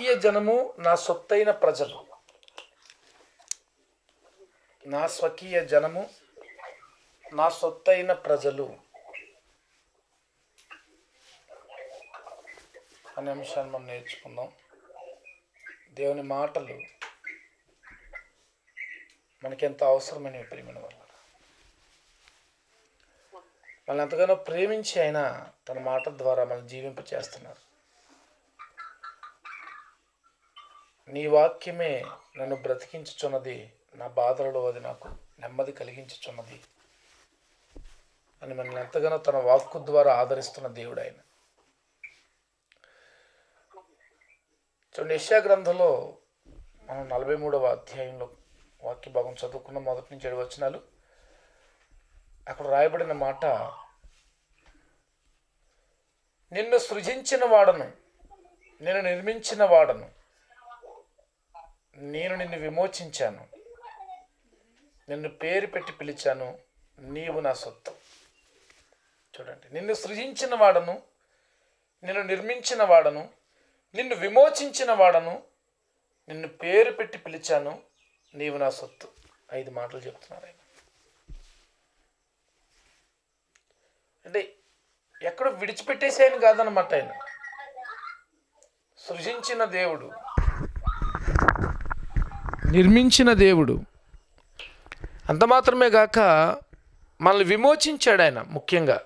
స్వకీయ జనము నా సొత్తైన ప్రజలు నా స్వకీయ జనము నా సొత్తైన ప్రజలు అనే అంశాన్ని మనం నేర్చుకుందాం దేవుని మాటలు మనకెంత అవసరమైన ప్రేమిన వల్ల మనల్ని ఎంతగానో ప్రేమించి ఆయన తన మాట ద్వారా మనం జీవింప చేస్తున్నారు నీ వాక్యమే నన్ను బ్రతికించుచున్నది నా బాధలలో అది నాకు నెమ్మది కలిగించుచున్నది అని మనల్ని ఎంతగానో తన వాక్కు ద్వారా ఆదరిస్తున్న దేవుడు ఆయన చూడండి యశా గ్రంథంలో మనం నలభై మూడవ అధ్యాయంలో వాక్య భాగం చదువుకున్న మొదటి నుంచి వచ్చినాలు వచనాలు అక్కడ రాయబడిన మాట నిన్ను సృజించిన వాడను నిన్ను నిర్మించిన వాడను నేను నిన్ను విమోచించాను నిన్ను పేరు పెట్టి పిలిచాను నీవు నా సొత్తు చూడండి నిన్ను సృజించిన వాడను నిన్ను నిర్మించిన వాడను నిన్ను విమోచించిన వాడను నిన్ను పేరు పెట్టి పిలిచాను నీవు నా సొత్తు ఐదు మాటలు చెప్తున్నారు ఆయన అంటే ఎక్కడో ఆయన కాదనమాట ఆయన సృజించిన దేవుడు నిర్మించిన దేవుడు అంత మాత్రమే కాక మనల్ని విమోచించాడు ఆయన ముఖ్యంగా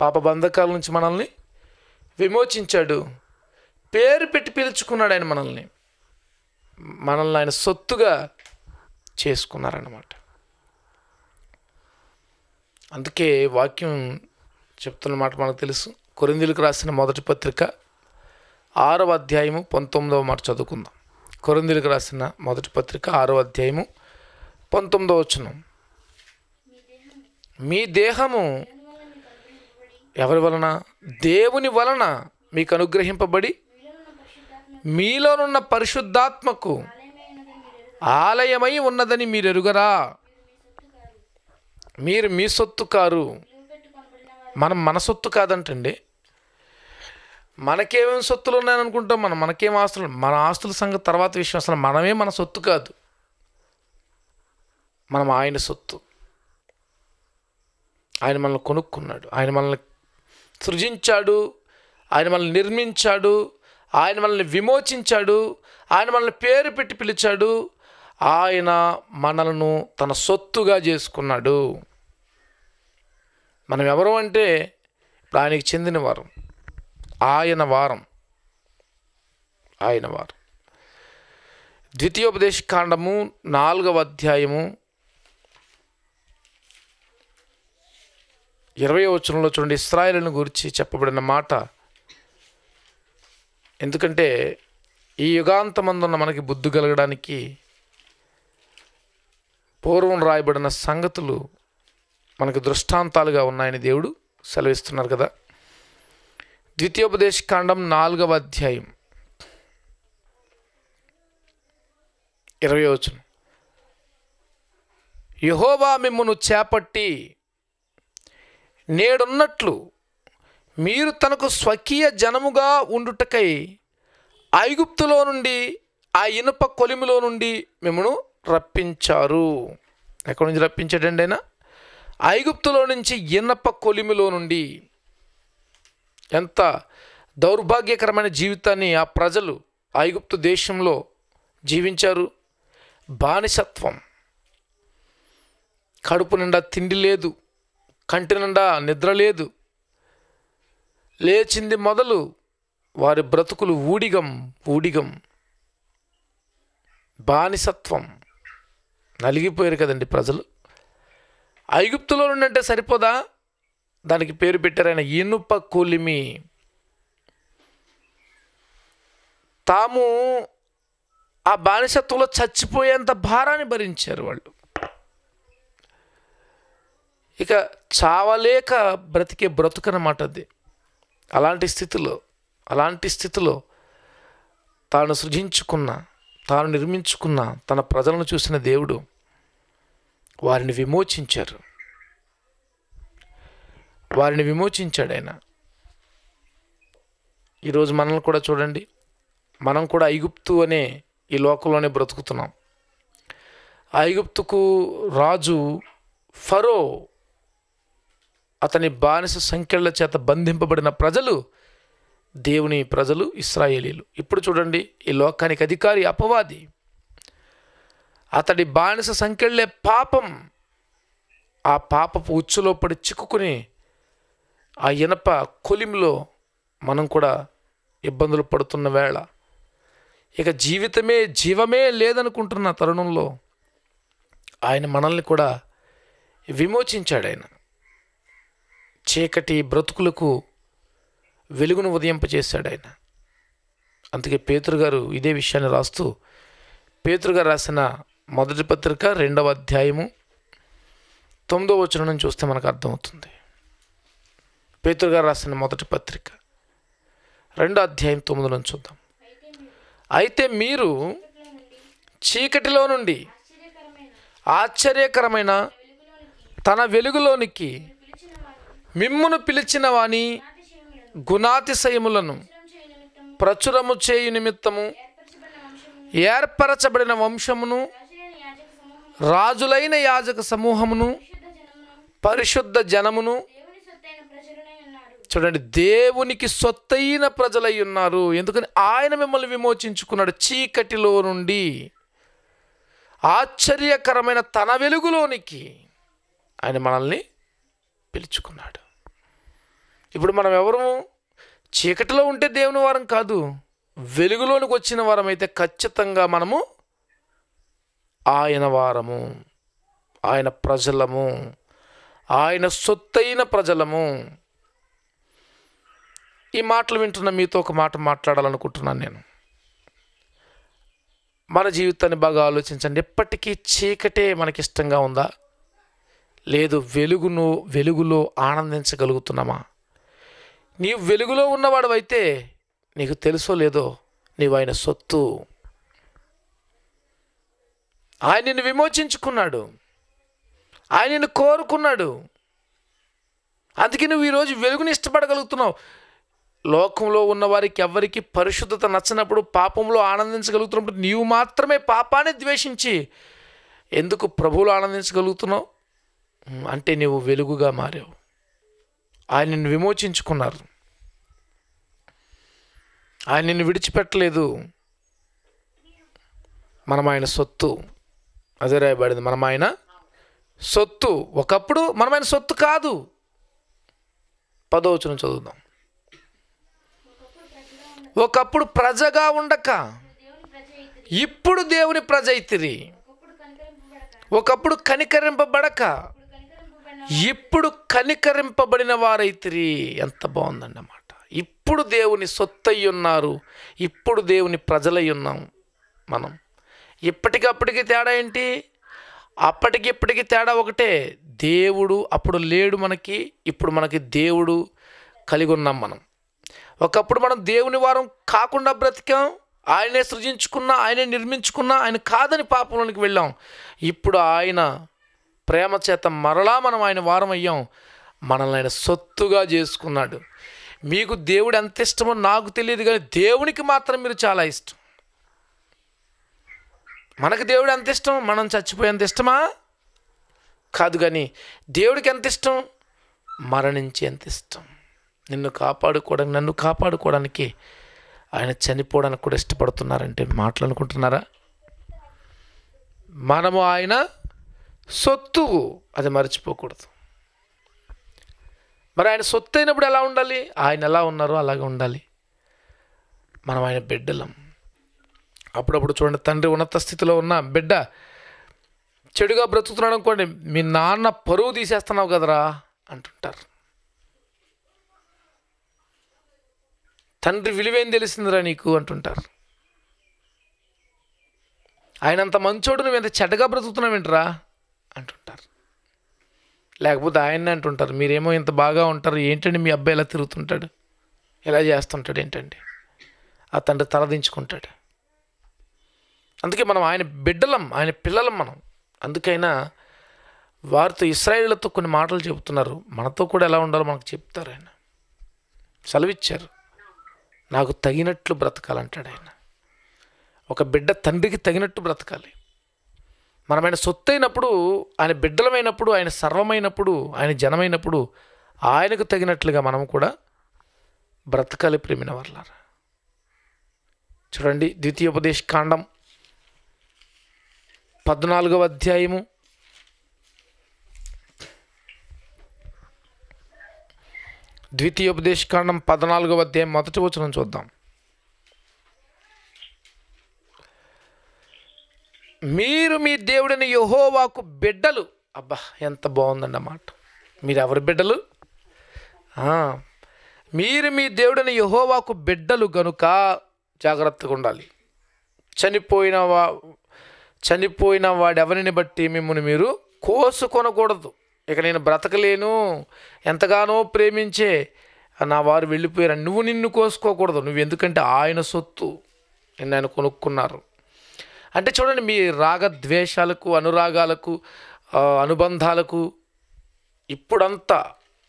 పాప బంధకాల నుంచి మనల్ని విమోచించాడు పేరు పెట్టి పిలుచుకున్నాడు ఆయన మనల్ని మనల్ని ఆయన సొత్తుగా చేసుకున్నారన్నమాట అందుకే వాక్యం చెప్తున్నమాట మనకు తెలుసు కొరిందులకు రాసిన మొదటి పత్రిక ఆరవ అధ్యాయము పంతొమ్మిదవ మాట చదువుకుందాం కొరందీలకు రాసిన మొదటి పత్రిక ఆరో అధ్యాయము పంతొమ్మిదో వచనం మీ దేహము ఎవరి వలన దేవుని వలన మీకు అనుగ్రహింపబడి మీలోనున్న పరిశుద్ధాత్మకు ఆలయమై ఉన్నదని మీరు ఎరుగరా మీరు మీ సొత్తు కారు మనం మన సొత్తు కాదంటండి మనకేమేమి సొత్తులు ఉన్నాయని అనుకుంటాం మనం మనకేం ఆస్తులు మన ఆస్తుల సంగతి తర్వాత విషయం అసలు మనమే మన సొత్తు కాదు మనం ఆయన సొత్తు ఆయన మనల్ని కొనుక్కున్నాడు ఆయన మనల్ని సృజించాడు ఆయన మనల్ని నిర్మించాడు ఆయన మనల్ని విమోచించాడు ఆయన మనల్ని పేరు పెట్టి పిలిచాడు ఆయన మనలను తన సొత్తుగా చేసుకున్నాడు మనం ఎవరు అంటే ఇప్పుడు ఆయనకి చెందినవారు ఆయన వారం ఆయన వారం ద్వితీయోపదేశ కాండము నాలుగవ అధ్యాయము ఇరవై వచనంలో చూడండి ఇస్రాయలను గురించి చెప్పబడిన మాట ఎందుకంటే ఈ యుగాంతమందున్న మనకి బుద్ధి కలగడానికి పూర్వం రాయబడిన సంగతులు మనకు దృష్టాంతాలుగా ఉన్నాయని దేవుడు సెలవిస్తున్నారు కదా ద్వితీయోపదేశ కాండం నాలుగవ అధ్యాయం ఇరవై వచనం యహోవా మిమ్మను చేపట్టి నేడున్నట్లు మీరు తనకు స్వకీయ జనముగా ఉండుటకై ఐగుప్తులో నుండి ఆ ఇనుప కొలిమిలో నుండి మిమ్మను రప్పించారు ఎక్కడి నుంచి రప్పించాడండి ఆయన ఐగుప్తులో నుంచి ఇనప కొలిమిలో నుండి ఎంత దౌర్భాగ్యకరమైన జీవితాన్ని ఆ ప్రజలు ఐగుప్తు దేశంలో జీవించారు బానిసత్వం కడుపు నిండా తిండి లేదు కంటి నిండా నిద్ర లేదు లేచింది మొదలు వారి బ్రతుకులు ఊడిగం ఊడిగం బానిసత్వం నలిగిపోయారు కదండి ప్రజలు ఐగుప్తులో అంటే సరిపోదా దానికి పేరు పెట్టారు ఆయన ఇనుప కొలిమి తాము ఆ బానిసత్వంలో చచ్చిపోయేంత భారాన్ని భరించారు వాళ్ళు ఇక చావలేక బ్రతికే బ్రతుకనమాట అది అలాంటి స్థితిలో అలాంటి స్థితిలో తాను సృజించుకున్న తాను నిర్మించుకున్న తన ప్రజలను చూసిన దేవుడు వారిని విమోచించారు వారిని విమోచించాడు ఆయన ఈరోజు మనల్ని కూడా చూడండి మనం కూడా ఐగుప్తు అనే ఈ లోకంలోనే బ్రతుకుతున్నాం ఐగుప్తుకు రాజు ఫరో అతని బానిస సంఖ్యల చేత బంధింపబడిన ప్రజలు దేవుని ప్రజలు ఇస్రాయేలీలు ఇప్పుడు చూడండి ఈ లోకానికి అధికారి అపవాది అతడి బానిస సంఖ్యలే పాపం ఆ పాపపు ఉచ్చులో పడి చిక్కుకుని ఆ ఇనప కొలిమిలో మనం కూడా ఇబ్బందులు పడుతున్న వేళ ఇక జీవితమే జీవమే లేదనుకుంటున్న తరుణంలో ఆయన మనల్ని కూడా విమోచించాడు ఆయన చీకటి బ్రతుకులకు వెలుగును ఉదయింపజేశాడు ఆయన అందుకే పేతురుగారు ఇదే విషయాన్ని రాస్తూ పేతురుగారు రాసిన మొదటి పత్రిక రెండవ అధ్యాయము తొమ్మిదో వచనం చూస్తే మనకు అర్థమవుతుంది పేతురుగారు రాసిన మొదటి పత్రిక రెండు అధ్యాయం తొమ్మిదిలో చూద్దాం అయితే మీరు చీకటిలో నుండి ఆశ్చర్యకరమైన తన వెలుగులోనికి మిమ్మును పిలిచిన వాణి గుణాతిశయములను ప్రచురము చేయు నిమిత్తము ఏర్పరచబడిన వంశమును రాజులైన యాజక సమూహమును పరిశుద్ధ జనమును చూడండి దేవునికి సొత్తైన ప్రజలై ఉన్నారు ఎందుకని ఆయన మిమ్మల్ని విమోచించుకున్నాడు చీకటిలో నుండి ఆశ్చర్యకరమైన తన వెలుగులోనికి ఆయన మనల్ని పిలుచుకున్నాడు ఇప్పుడు మనం ఎవరు చీకటిలో ఉంటే దేవుని వారం కాదు వెలుగులోనికి వచ్చిన వారం అయితే ఖచ్చితంగా మనము ఆయన వారము ఆయన ప్రజలము ఆయన సొత్తైన ప్రజలము ఈ మాటలు వింటున్న మీతో ఒక మాట మాట్లాడాలనుకుంటున్నాను నేను మన జీవితాన్ని బాగా ఆలోచించండి ఎప్పటికీ చీకటే మనకిష్టంగా ఉందా లేదు వెలుగును వెలుగులో ఆనందించగలుగుతున్నామా నీవు వెలుగులో ఉన్నవాడవైతే నీకు తెలుసో లేదో నీవు ఆయన సొత్తు ఆయన నిన్ను విమోచించుకున్నాడు ఆయన నిన్ను కోరుకున్నాడు అందుకే నువ్వు ఈరోజు వెలుగుని ఇష్టపడగలుగుతున్నావు లోకంలో ఉన్న వారికి ఎవరికి పరిశుద్ధత నచ్చినప్పుడు పాపంలో ఆనందించగలుగుతున్నప్పుడు నీవు మాత్రమే పాపాన్ని ద్వేషించి ఎందుకు ప్రభువులు ఆనందించగలుగుతున్నావు అంటే నీవు వెలుగుగా మారావు ఆయన నిన్ను విమోచించుకున్నారు ఆయన నిన్ను విడిచిపెట్టలేదు మనం ఆయన సొత్తు అదే రాయబడింది మనం ఆయన సొత్తు ఒకప్పుడు మనమైన ఆయన సొత్తు కాదు పదవచనం చదువుదాం ఒకప్పుడు ప్రజగా ఉండక ఇప్పుడు దేవుని ప్రజ అయితిరి ఒకప్పుడు కనికరింపబడక ఇప్పుడు కనికరింపబడిన వారైతిరి ఎంత బాగుందండి అన్నమాట ఇప్పుడు దేవుని సొత్తయ్య ఉన్నారు ఇప్పుడు దేవుని ప్రజలై ఉన్నాం మనం ఇప్పటికప్పటికి తేడా ఏంటి అప్పటికి ఇప్పటికి తేడా ఒకటే దేవుడు అప్పుడు లేడు మనకి ఇప్పుడు మనకి దేవుడు కలిగి ఉన్నాం మనం ఒకప్పుడు మనం దేవుని వారం కాకుండా బ్రతికాం ఆయనే సృజించుకున్నా ఆయనే నిర్మించుకున్నా ఆయన కాదని పాపంలోనికి వెళ్ళాం ఇప్పుడు ఆయన ప్రేమ చేత మరలా మనం ఆయన వారం అయ్యాం మనల్ని ఆయన సొత్తుగా చేసుకున్నాడు మీకు దేవుడు ఎంత ఇష్టమో నాకు తెలియదు కానీ దేవునికి మాత్రం మీరు చాలా ఇష్టం మనకు దేవుడు ఎంత ఇష్టం మనం చచ్చిపోయేంత ఇష్టమా కాదు కానీ దేవుడికి ఎంత ఇష్టం ఎంత ఇష్టం నిన్ను కాపాడుకోవడానికి నన్ను కాపాడుకోవడానికి ఆయన చనిపోవడానికి కూడా ఇష్టపడుతున్నారంటే మాటలు అనుకుంటున్నారా మనము ఆయన సొత్తు అది మర్చిపోకూడదు మరి ఆయన సొత్తు అయినప్పుడు ఎలా ఉండాలి ఆయన ఎలా ఉన్నారో అలాగే ఉండాలి మనం ఆయన బిడ్డలం అప్పుడప్పుడు చూడండి తండ్రి ఉన్నత స్థితిలో ఉన్న బిడ్డ చెడుగా బ్రతుకుతున్నాడు అనుకోండి మీ నాన్న పరువు తీసేస్తున్నావు కదరా అంటుంటారు తండ్రి విలువేం తెలిసిందిరా నీకు అంటుంటారు ఆయన అంత మంచోడు నువ్వు ఎంత చెడ్డగా బ్రతుకుతున్నావేంట్రా అంటుంటారు లేకపోతే ఆయన్నే అంటుంటారు మీరేమో ఇంత బాగా ఉంటారు ఏంటండి మీ అబ్బాయి ఎలా తిరుగుతుంటాడు ఎలా చేస్తుంటాడు ఏంటండి ఆ తండ్రి తలదించుకుంటాడు అందుకే మనం ఆయన బిడ్డలం ఆయన పిల్లలం మనం అందుకైనా వారితో ఇస్రాయిళ్లతో కొన్ని మాటలు చెబుతున్నారు మనతో కూడా ఎలా ఉండాలో మనకు చెప్తారు ఆయన సెలవిచ్చారు నాకు తగినట్లు బ్రతకాలంటాడు ఆయన ఒక బిడ్డ తండ్రికి తగినట్టు బ్రతకాలి మనం ఆయన సొత్తు అయినప్పుడు ఆయన బిడ్డలమైనప్పుడు ఆయన సర్వమైనప్పుడు ఆయన జనమైనప్పుడు ఆయనకు తగినట్లుగా మనం కూడా బ్రతకాలి ప్రేమిన వర్లారా చూడండి ద్వితీయోపదేశ కాండం పద్నాలుగవ అధ్యాయము కాండం పద్నాలుగవ అధ్యాయం మొదటి వచనం చూద్దాం మీరు మీ దేవుడిని యహోవాకు బిడ్డలు అబ్బా ఎంత బాగుందండి అన్నమాట మీరు ఎవరు బిడ్డలు మీరు మీ దేవుడిని యహోవాకు బిడ్డలు గనుక జాగ్రత్తగా ఉండాలి చనిపోయిన వా చనిపోయిన వాడెవరిని బట్టి మిమ్మల్ని మీరు కోసుకొనకూడదు ఇక నేను బ్రతకలేను ఎంతగానో ప్రేమించే నా వారు వెళ్ళిపోయారు నువ్వు నిన్ను కోసుకోకూడదు నువ్వు ఎందుకంటే ఆయన సొత్తు నిన్ను ఆయన కొనుక్కున్నారు అంటే చూడండి మీ రాగద్వేషాలకు అనురాగాలకు అనుబంధాలకు ఇప్పుడంతా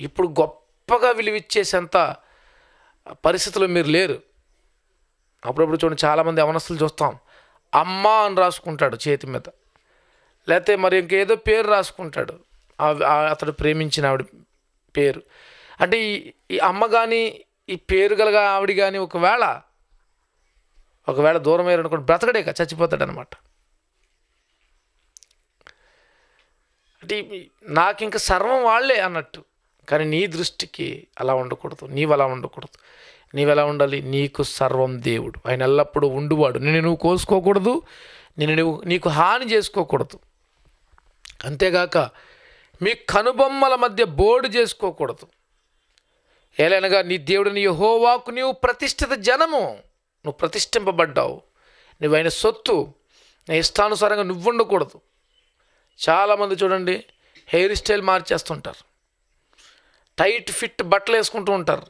ఇప్పుడు గొప్పగా విలువిచ్చేసేంత పరిస్థితులు మీరు లేరు అప్పుడప్పుడు చూడండి చాలామంది అవనస్తులు చూస్తాం అమ్మ అని రాసుకుంటాడు చేతి మీద లేకపోతే మరి ఇంకేదో పేరు రాసుకుంటాడు అతడు ప్రేమించిన ఆవిడ పేరు అంటే ఈ అమ్మ కానీ ఈ పేరు గలగా ఆవిడ కానీ ఒకవేళ ఒకవేళ దూరం అయ్యారు అనుకోండి బ్రతకడేక చచ్చిపోతాడనమాట అంటే నాకు ఇంకా సర్వం వాళ్ళే అన్నట్టు కానీ నీ దృష్టికి అలా ఉండకూడదు నీవు అలా ఉండకూడదు నీవెలా ఉండాలి నీకు సర్వం దేవుడు ఆయన ఎల్లప్పుడూ ఉండువాడు నిన్ను నువ్వు కోసుకోకూడదు నిన్ను నువ్వు నీకు హాని చేసుకోకూడదు అంతేగాక మీ కనుబొమ్మల మధ్య బోర్డు చేసుకోకూడదు ఏలైనగా నీ దేవుడిని యహోవాకు నీవు ప్రతిష్ఠిత జనము నువ్వు ప్రతిష్ఠింపబడ్డావు నువ్వైన సొత్తు నీ ఇష్టానుసారంగా నువ్వు ఉండకూడదు చాలామంది చూడండి హెయిర్ స్టైల్ మార్చేస్తుంటారు టైట్ ఫిట్ బట్టలు వేసుకుంటూ ఉంటారు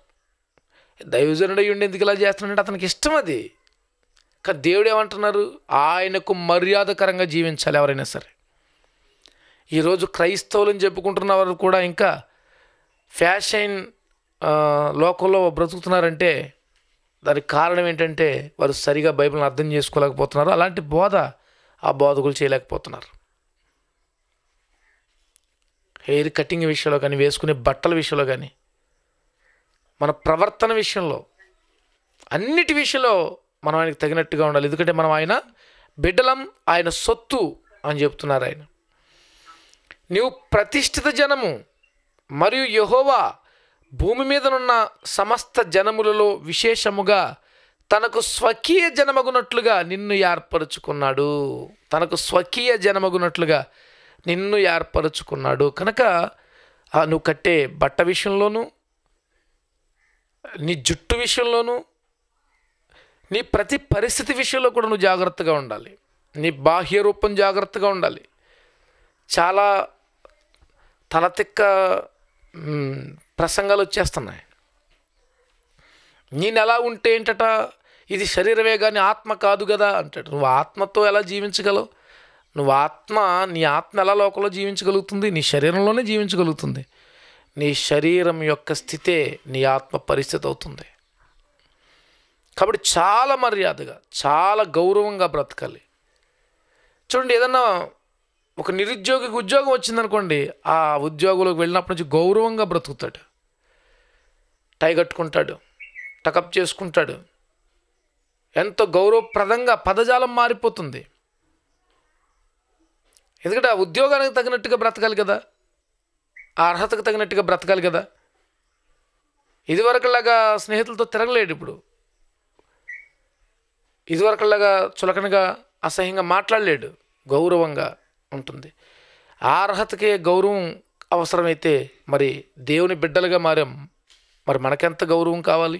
దైవజనుడు అయ్యుండి ఎందుకు ఇలా చేస్తున్నాడంటే అతనికి ఇష్టం అది కానీ దేవుడు ఏమంటున్నారు ఆయనకు మర్యాదకరంగా జీవించాలి ఎవరైనా సరే ఈరోజు క్రైస్తవులు అని చెప్పుకుంటున్న వారు కూడా ఇంకా ఫ్యాషన్ లోకంలో బ్రతుకుతున్నారంటే దానికి కారణం ఏంటంటే వారు సరిగా బైబిల్ని అర్థం చేసుకోలేకపోతున్నారు అలాంటి బోధ ఆ బోధకులు చేయలేకపోతున్నారు హెయిర్ కటింగ్ విషయంలో కానీ వేసుకునే బట్టల విషయంలో కానీ మన ప్రవర్తన విషయంలో అన్నిటి విషయంలో మనం ఆయనకు తగినట్టుగా ఉండాలి ఎందుకంటే మనం ఆయన బిడ్డలం ఆయన సొత్తు అని చెప్తున్నారు ఆయన నీవు ప్రతిష్ఠిత జనము మరియు యహోవా భూమి మీదనున్న సమస్త జనములలో విశేషముగా తనకు స్వకీయ జనమగునట్లుగా నిన్ను ఏర్పరుచుకున్నాడు తనకు స్వకీయ జనమగునట్లుగా నిన్ను ఏర్పరుచుకున్నాడు కనుక నువ్వు కట్టే బట్ట విషయంలోనూ నీ జుట్టు విషయంలోనూ నీ ప్రతి పరిస్థితి విషయంలో కూడా నువ్వు జాగ్రత్తగా ఉండాలి నీ బాహ్య రూపం జాగ్రత్తగా ఉండాలి చాలా తిక్క ప్రసంగాలు వచ్చేస్తున్నాయి నేను ఎలా ఉంటే ఏంటట ఇది శరీరమే కానీ ఆత్మ కాదు కదా అంటాడు నువ్వు ఆత్మతో ఎలా జీవించగలవు నువ్వు ఆత్మ నీ ఆత్మ ఎలా లోకంలో జీవించగలుగుతుంది నీ శరీరంలోనే జీవించగలుగుతుంది నీ శరీరం యొక్క స్థితే నీ ఆత్మ పరిస్థితి అవుతుంది కాబట్టి చాలా మర్యాదగా చాలా గౌరవంగా బ్రతకాలి చూడండి ఏదన్నా ఒక నిరుద్యోగికి ఉద్యోగం వచ్చిందనుకోండి ఆ ఉద్యోగంలోకి వెళ్ళినప్పటి నుంచి గౌరవంగా బ్రతుకుతాడు టై కట్టుకుంటాడు టకప్ చేసుకుంటాడు ఎంతో గౌరవప్రదంగా పదజాలం మారిపోతుంది ఎందుకంటే ఆ ఉద్యోగానికి తగినట్టుగా బ్రతకాలి కదా ఆ అర్హతకు తగినట్టుగా బ్రతకాలి కదా ఇదివరకులాగా స్నేహితులతో తిరగలేడు ఇప్పుడు ఇదివరకులాగా చులకనగా అసహ్యంగా మాట్లాడలేడు గౌరవంగా ఉంటుంది ఆ అర్హతకే గౌరవం అవసరమైతే మరి దేవుని బిడ్డలుగా మారాం మరి మనకెంత గౌరవం కావాలి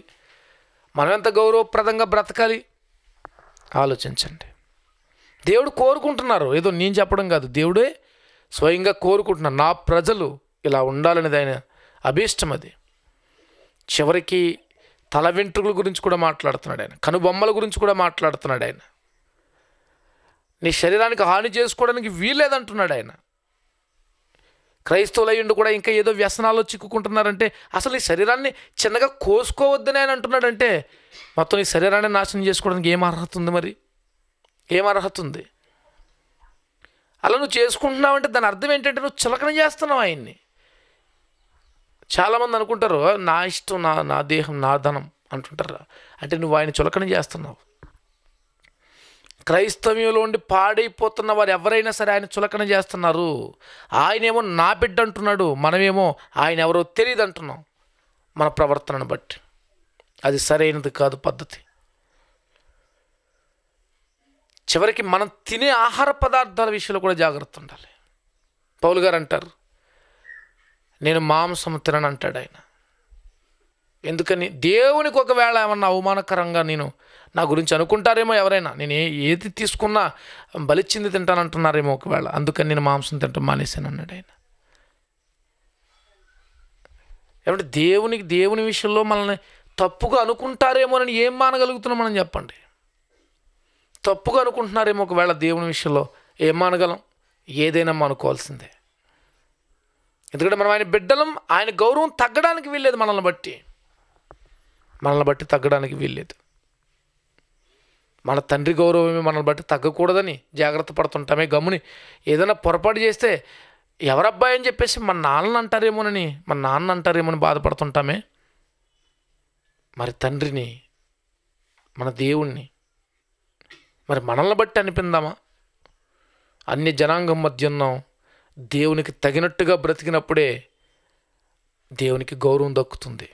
మనం ఎంత గౌరవప్రదంగా బ్రతకాలి ఆలోచించండి దేవుడు కోరుకుంటున్నారు ఏదో నేను చెప్పడం కాదు దేవుడే స్వయంగా కోరుకుంటున్నారు నా ప్రజలు ఇలా ఉండాలనేది ఆయన అభీష్టం అది చివరికి తల వెంట్రుకల గురించి కూడా మాట్లాడుతున్నాడు ఆయన కనుబొమ్మల గురించి కూడా మాట్లాడుతున్నాడు ఆయన నీ శరీరానికి హాని చేసుకోవడానికి వీల్లేదంటున్నాడు ఆయన క్రైస్తవులయ్యుండి కూడా ఇంకా ఏదో వ్యసనాల్లో చిక్కుకుంటున్నారంటే అసలు ఈ శరీరాన్ని చిన్నగా కోసుకోవద్దని ఆయన అంటున్నాడంటే మొత్తం ఈ శరీరాన్ని నాశనం చేసుకోవడానికి ఏం అర్హత ఉంది మరి ఏం అర్హత ఉంది అలా నువ్వు చేసుకుంటున్నావంటే దాని అర్థం ఏంటంటే నువ్వు చిలకన చేస్తున్నావు ఆయన్ని చాలామంది అనుకుంటారు నా ఇష్టం నా నా దేహం నా ధనం అంటుంటారు అంటే నువ్వు ఆయన చులకన చేస్తున్నావు క్రైస్తవ్యంలో ఉండి పాడైపోతున్న వారు ఎవరైనా సరే ఆయన చులకన చేస్తున్నారు ఆయనేమో నా బిడ్డ అంటున్నాడు మనమేమో ఆయన ఎవరో తెలియదు అంటున్నాం మన ప్రవర్తనను బట్టి అది సరైనది కాదు పద్ధతి చివరికి మనం తినే ఆహార పదార్థాల విషయంలో కూడా జాగ్రత్త ఉండాలి పౌలు గారు అంటారు నేను మాంసం తినను అంటాడు ఆయన ఎందుకని దేవునికి ఒకవేళ ఏమన్నా అవమానకరంగా నేను నా గురించి అనుకుంటారేమో ఎవరైనా నేను ఏది తీసుకున్నా బలిచ్చింది తింటానంటున్నారేమో ఒకవేళ అందుకని నేను మాంసం తింటాం మానేశాను అన్నాడు ఆయన ఏమంటే దేవునికి దేవుని విషయంలో మనల్ని తప్పుగా అనుకుంటారేమో అని ఏం మానగలుగుతున్నామని చెప్పండి తప్పుగా అనుకుంటున్నారేమో ఒకవేళ దేవుని విషయంలో ఏం మానగలం ఏదైనా అనుకోవాల్సిందే ఎందుకంటే మనం ఆయన బిడ్డలం ఆయన గౌరవం తగ్గడానికి వీల్లేదు మనల్ని బట్టి మనల్ని బట్టి తగ్గడానికి వీల్లేదు మన తండ్రి గౌరవమే మనల్ని బట్టి తగ్గకూడదని జాగ్రత్త పడుతుంటామే గమ్ముని ఏదైనా పొరపాటు చేస్తే ఎవరబ్బాయి అని చెప్పేసి మన నాన్న అంటారేమోనని మన నాన్న అంటారేమోని బాధపడుతుంటామే మరి తండ్రిని మన దేవుణ్ణి మరి మనల్ని బట్టి అనిపిందామా అన్ని జనాంగం మధ్య ఉన్నాం దేవునికి తగినట్టుగా బ్రతికినప్పుడే దేవునికి గౌరవం దక్కుతుంది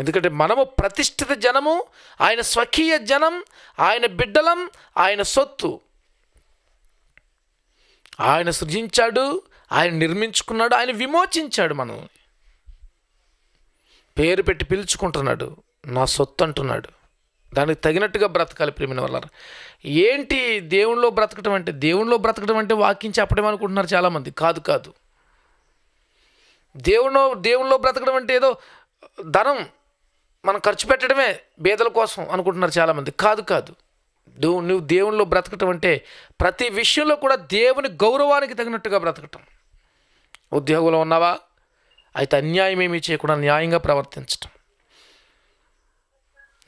ఎందుకంటే మనము ప్రతిష్ఠిత జనము ఆయన స్వకీయ జనం ఆయన బిడ్డలం ఆయన సొత్తు ఆయన సృజించాడు ఆయన నిర్మించుకున్నాడు ఆయన విమోచించాడు మనం పేరు పెట్టి పిలుచుకుంటున్నాడు నా సొత్తు అంటున్నాడు దానికి తగినట్టుగా బ్రతకాలి ప్రేమిన వల్ల ఏంటి దేవుణ్ణిలో బ్రతకడం అంటే దేవుణ్ణిలో బ్రతకడం అంటే వాకించి చెప్పడం అనుకుంటున్నారు చాలామంది కాదు కాదు దేవుణ్ణో దేవుణ్ణిలో బ్రతకడం అంటే ఏదో ధనం మనం ఖర్చు పెట్టడమే బేదల కోసం అనుకుంటున్నారు చాలామంది కాదు కాదు దేవు నువ్వు దేవునిలో బ్రతకటం అంటే ప్రతి విషయంలో కూడా దేవుని గౌరవానికి తగినట్టుగా బ్రతకటం ఉద్యోగంలో ఉన్నావా అయితే అన్యాయం ఏమీ చేయకుండా న్యాయంగా ప్రవర్తించటం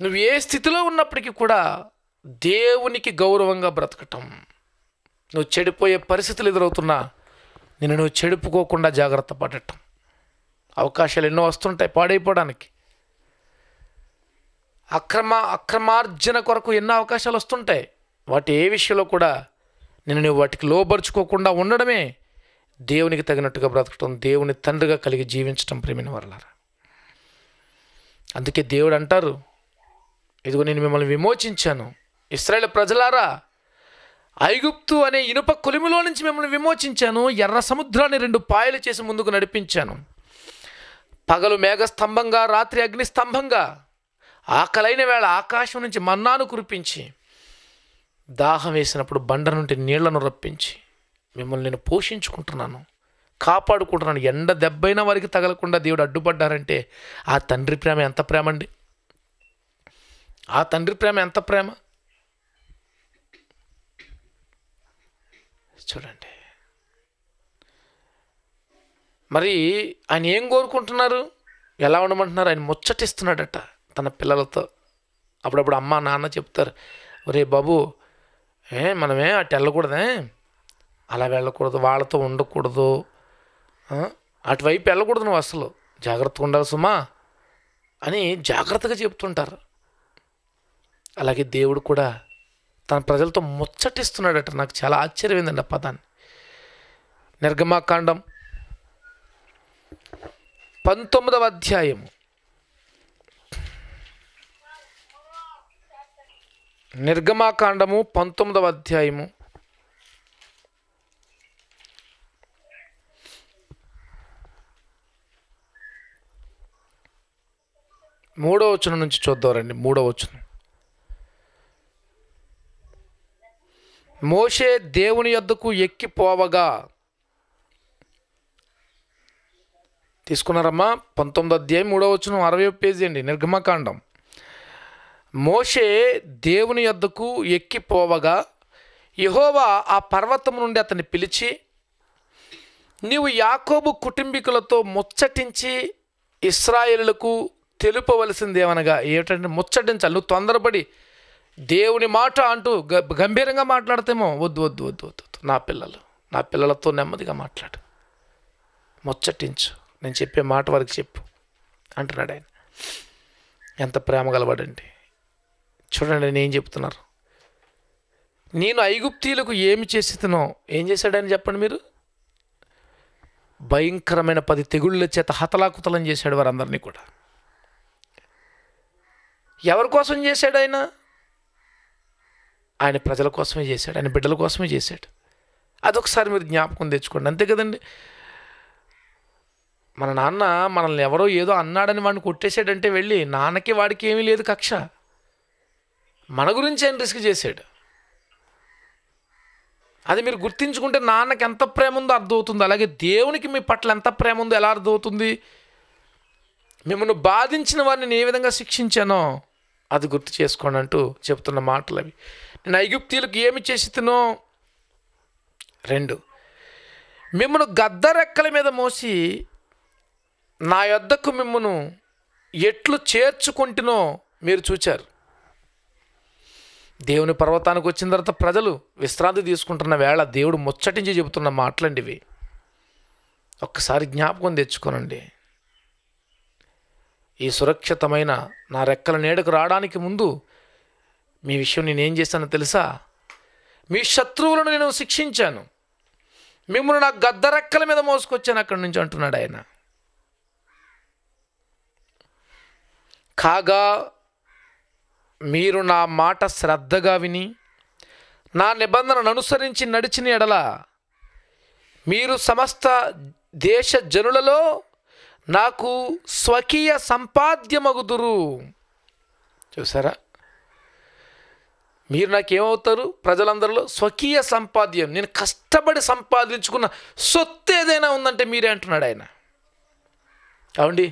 నువ్వు ఏ స్థితిలో ఉన్నప్పటికీ కూడా దేవునికి గౌరవంగా బ్రతకటం నువ్వు చెడిపోయే పరిస్థితులు ఎదురవుతున్నా నేను నువ్వు చెడిపోకుండా జాగ్రత్త పడటం అవకాశాలు ఎన్నో వస్తుంటాయి పాడైపోవడానికి అక్రమ అక్రమార్జన కొరకు ఎన్నో అవకాశాలు వస్తుంటాయి వాటి ఏ విషయంలో కూడా నేను నువ్వు వాటికి లోబరుచుకోకుండా ఉండడమే దేవునికి తగినట్టుగా బ్రతకటం దేవుని తండ్రిగా కలిగి జీవించటం ప్రేమిన వరలారా అందుకే దేవుడు అంటారు ఇదిగో నేను మిమ్మల్ని విమోచించాను ఇస్రాయేల్ ప్రజలారా ఐగుప్తు అనే ఇనుప కొలిమిలో నుంచి మిమ్మల్ని విమోచించాను ఎర్ర సముద్రాన్ని రెండు పాయలు చేసి ముందుకు నడిపించాను పగలు మేఘస్తంభంగా రాత్రి అగ్నిస్తంభంగా ఆకలైన వేళ ఆకాశం నుంచి మన్నాను కురిపించి దాహం వేసినప్పుడు బండ నుండి నీళ్లను రప్పించి మిమ్మల్ని నేను పోషించుకుంటున్నాను కాపాడుకుంటున్నాను ఎండ దెబ్బైన వారికి తగలకుండా దేవుడు అడ్డుపడ్డారంటే ఆ తండ్రి ప్రేమ ఎంత ప్రేమ అండి ఆ తండ్రి ప్రేమ ఎంత ప్రేమ చూడండి మరి ఆయన ఏం కోరుకుంటున్నారు ఎలా ఉండమంటున్నారు ఆయన ముచ్చటిస్తున్నాడట తన పిల్లలతో అప్పుడప్పుడు అమ్మ నాన్న చెప్తారు ఒరే బాబు ఏ మనమే అటు వెళ్ళకూడదే అలా వెళ్ళకూడదు వాళ్ళతో ఉండకూడదు అటువైపు వెళ్ళకూడదు నువ్వు అసలు జాగ్రత్తగా ఉండాలి సుమా అని జాగ్రత్తగా చెప్తుంటారు అలాగే దేవుడు కూడా తన ప్రజలతో ముచ్చటిస్తున్నాడట నాకు చాలా ఆశ్చర్యమైందండి ఆ పదాన్ని నిర్గమాకాండం పంతొమ్మిదవ అధ్యాయము నిర్గమాకాండము పంతొమ్మిదవ అధ్యాయము మూడవ వచనం నుంచి చూద్దాం రండి వచనం మోషే దేవుని యొద్దకు ఎక్కిపోవగా తీసుకున్నారమ్మా పంతొమ్మిది అధ్యాయం మూడో వచనం అరవై పేజీ అండి నిర్గమకాండం మోషే దేవుని యొద్దకు ఎక్కిపోవగా యహోవా ఆ పర్వతం నుండి అతన్ని పిలిచి నీవు యాకోబు కుటుంబీకులతో ముచ్చటించి ఇస్రాయేలులకు తెలుపవలసిందేమనగా ఏమిటంటే ముచ్చటించాలి నువ్వు తొందరపడి దేవుని మాట అంటూ గంభీరంగా మాట్లాడతామో వద్దు వద్దు వద్దు వద్దు నా పిల్లలు నా పిల్లలతో నెమ్మదిగా మాట్లాడు ముచ్చటించు నేను చెప్పే మాట వరకు చెప్పు అంటున్నాడు ఆయన ఎంత ప్రేమ గలవాడండి చూడండి నేను ఏం చెప్తున్నారు నేను ఐగుప్తీలకు ఏమి చేసినో ఏం చేశాడని చెప్పండి మీరు భయంకరమైన పది తెగుళ్ళ చేత హతలాకుతలం చేశాడు వారందరినీ కూడా ఎవరి కోసం చేశాడు ఆయన ఆయన ప్రజల కోసమే చేశాడు ఆయన బిడ్డల కోసమే చేశాడు అదొకసారి మీరు జ్ఞాపకం తెచ్చుకోండి అంతే కదండి మన నాన్న మనల్ని ఎవరో ఏదో అన్నాడని వాడిని కొట్టేశాడంటే వెళ్ళి నాన్నకి వాడికి ఏమీ లేదు కక్ష మన గురించి ఆయన రిస్క్ చేశాడు అది మీరు గుర్తించుకుంటే నాన్నకి ఎంత ప్రేమ ఉందో అర్థమవుతుంది అలాగే దేవునికి మీ పట్ల ఎంత ప్రేమ ఉందో ఎలా అర్థమవుతుంది మిమ్మల్ని బాధించిన వారిని నేను ఏ విధంగా శిక్షించానో అది గుర్తు చేసుకోండి అంటూ చెప్తున్న మాటలు అవి నేను ఐగుప్తీలకు ఏమి చేసి తినో రెండు గద్ద గద్దరెక్కల మీద మోసి నా యొద్దకు మిమ్మను ఎట్లు చేర్చుకుంటునో మీరు చూచారు దేవుని పర్వతానికి వచ్చిన తర్వాత ప్రజలు విశ్రాంతి తీసుకుంటున్న వేళ దేవుడు ముచ్చటించి చెబుతున్న మాటలండివి ఒక్కసారి జ్ఞాపకం తెచ్చుకోనండి ఈ సురక్షితమైన నా రెక్కల నీడకు రావడానికి ముందు మీ విషయం నేనేం చేశానో తెలుసా మీ శత్రువులను నేను శిక్షించాను మిమ్మల్ని నా గద్ద రెక్కల మీద మోసుకొచ్చాను అక్కడి నుంచి అంటున్నాడు ఆయన కాగా మీరు నా మాట శ్రద్ధగా విని నా నిబంధనను అనుసరించి నడిచిన ఎడల మీరు సమస్త దేశ జనులలో నాకు స్వకీయ సంపాద్యమగుదురు చూసారా మీరు నాకేమవుతారు ప్రజలందరిలో స్వకీయ సంపాద్యం నేను కష్టపడి సంపాదించుకున్న సొత్తు ఏదైనా ఉందంటే మీరే అంటున్నాడు ఆయన అవండి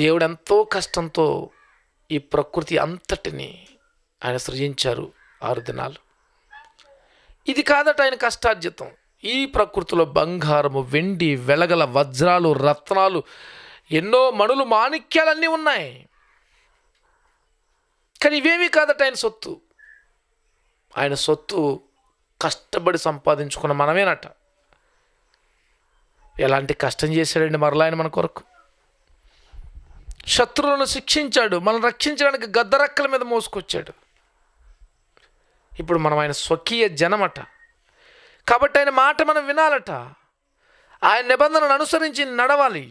దేవుడు ఎంతో కష్టంతో ఈ ప్రకృతి అంతటిని ఆయన సృజించారు ఆరు దినాలు ఇది కాదట ఆయన కష్టార్జితం ఈ ప్రకృతిలో బంగారము వెండి వెలగల వజ్రాలు రత్నాలు ఎన్నో మణులు మాణిక్యాలన్నీ ఉన్నాయి కానీ ఇవేమీ కాదట ఆయన సొత్తు ఆయన సొత్తు కష్టపడి సంపాదించుకున్న మనమేనట ఎలాంటి కష్టం చేశాడండి మరలా ఆయన మన కొరకు శత్రువులను శిక్షించాడు మనం రక్షించడానికి గద్దరక్కల మీద మోసుకొచ్చాడు ఇప్పుడు మనం ఆయన స్వకీయ జనమట కాబట్టి ఆయన మాట మనం వినాలట ఆయన నిబంధనను అనుసరించి నడవాలి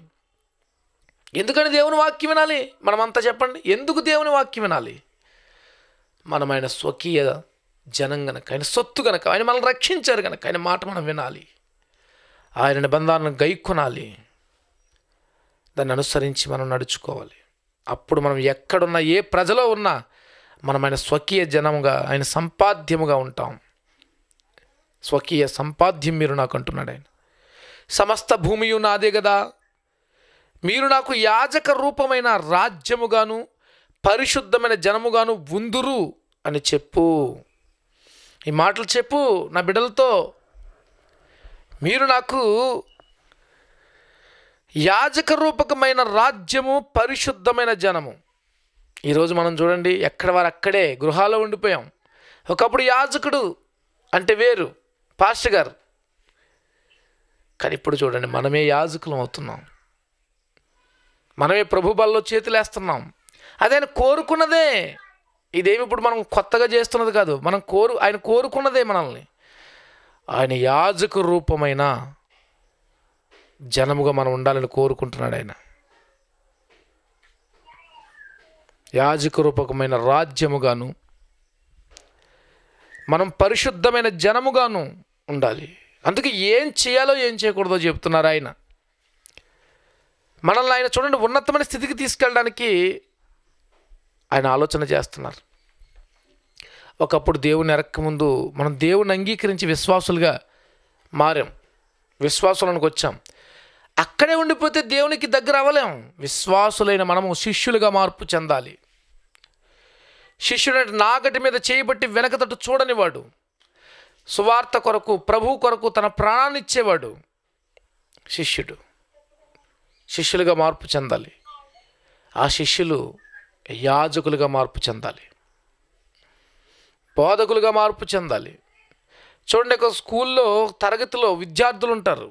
ఎందుకని దేవుని వాక్యం వినాలి మనమంతా చెప్పండి ఎందుకు దేవుని వాక్యం వినాలి మనం ఆయన స్వకీయ జనం గనక ఆయన సొత్తు గనక ఆయన మనల్ని రక్షించారు గనక ఆయన మాట మనం వినాలి ఆయన నిబంధనను గైకొనాలి దాన్ని అనుసరించి మనం నడుచుకోవాలి అప్పుడు మనం ఎక్కడున్నా ఏ ప్రజలో ఉన్నా మనం ఆయన స్వకీయ జనముగా ఆయన సంపాద్యముగా ఉంటాం స్వకీయ సంపాద్యం మీరు నాకు అంటున్నాడు ఆయన సమస్త భూమియు నాదే కదా మీరు నాకు యాజక రూపమైన రాజ్యముగాను పరిశుద్ధమైన జనముగాను ఉందురు అని చెప్పు ఈ మాటలు చెప్పు నా బిడ్డలతో మీరు నాకు యాజక రూపకమైన రాజ్యము పరిశుద్ధమైన జనము ఈరోజు మనం చూడండి ఎక్కడ వారు అక్కడే గృహాల్లో ఉండిపోయాం ఒకప్పుడు యాజకుడు అంటే వేరు పాస్టర్ గారు కానీ ఇప్పుడు చూడండి మనమే యాజకులం అవుతున్నాం మనమే ప్రభు బల్లో చేతులేస్తున్నాం అది ఆయన కోరుకున్నదే ఇదేమి ఇప్పుడు మనం కొత్తగా చేస్తున్నది కాదు మనం కోరు ఆయన కోరుకున్నదే మనల్ని ఆయన యాజక రూపమైన జనముగా మనం ఉండాలని కోరుకుంటున్నాడు ఆయన యాజక రూపకమైన రాజ్యముగాను మనం పరిశుద్ధమైన జనముగాను ఉండాలి అందుకే ఏం చేయాలో ఏం చేయకూడదో చెప్తున్నారు ఆయన మనల్ని ఆయన చూడండి ఉన్నతమైన స్థితికి తీసుకెళ్ళడానికి ఆయన ఆలోచన చేస్తున్నారు ఒకప్పుడు దేవుని ముందు మనం దేవుని అంగీకరించి విశ్వాసులుగా మారాం విశ్వాసులకు వచ్చాం అక్కడే ఉండిపోతే దేవునికి దగ్గర అవ్వలేం విశ్వాసులైన మనము శిష్యులుగా మార్పు చెందాలి శిష్యుడు నాగటి మీద చేయబట్టి వెనకతట్టు చూడనివాడు సువార్త కొరకు ప్రభు కొరకు తన ప్రాణాన్ని ఇచ్చేవాడు శిష్యుడు శిష్యులుగా మార్పు చెందాలి ఆ శిష్యులు యాజకులుగా మార్పు చెందాలి బోధకులుగా మార్పు చెందాలి చూడండి ఒక స్కూల్లో తరగతిలో విద్యార్థులు ఉంటారు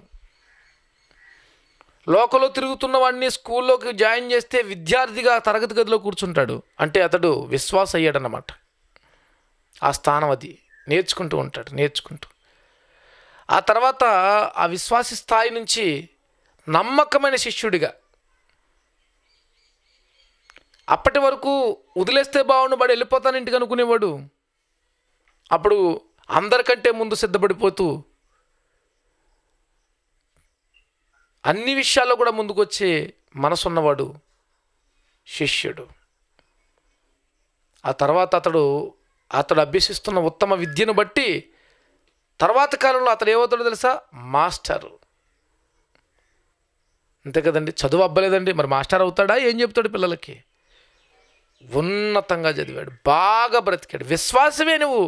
లోకలో వాడిని స్కూల్లోకి జాయిన్ చేస్తే విద్యార్థిగా తరగతి గదిలో కూర్చుంటాడు అంటే అతడు విశ్వాస అయ్యాడనమాట ఆ స్థానం అది నేర్చుకుంటూ ఉంటాడు నేర్చుకుంటూ ఆ తర్వాత ఆ విశ్వాసి స్థాయి నుంచి నమ్మకమైన శిష్యుడిగా అప్పటి వరకు వదిలేస్తే బాగుండు బడి వెళ్ళిపోతాను ఇంటికి అనుకునేవాడు అప్పుడు అందరికంటే ముందు సిద్ధపడిపోతూ అన్ని విషయాల్లో కూడా ముందుకొచ్చే మనసున్నవాడు శిష్యుడు ఆ తర్వాత అతడు అతడు అభ్యసిస్తున్న ఉత్తమ విద్యను బట్టి తర్వాత కాలంలో అతడు ఏమవుతాడో తెలుసా మాస్టరు అంతే కదండి చదువు అబ్బలేదండి మరి మాస్టర్ అవుతాడా ఏం చెప్తాడు పిల్లలకి ఉన్నతంగా చదివాడు బాగా బ్రతికాడు విశ్వాసమే నువ్వు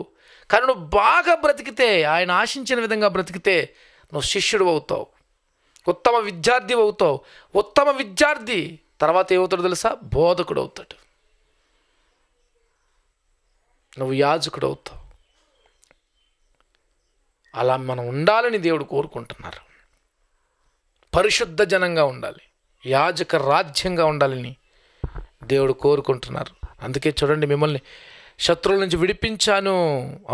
కానీ నువ్వు బాగా బ్రతికితే ఆయన ఆశించిన విధంగా బ్రతికితే నువ్వు శిష్యుడు అవుతావు ఉత్తమ విద్యార్థి అవుతావు ఉత్తమ విద్యార్థి తర్వాత ఏమవుతాడు తెలుసా బోధకుడు అవుతాడు నువ్వు యాజకుడు అవుతావు అలా మనం ఉండాలని దేవుడు కోరుకుంటున్నారు పరిశుద్ధ జనంగా ఉండాలి యాజక రాజ్యంగా ఉండాలని దేవుడు కోరుకుంటున్నారు అందుకే చూడండి మిమ్మల్ని శత్రువుల నుంచి విడిపించాను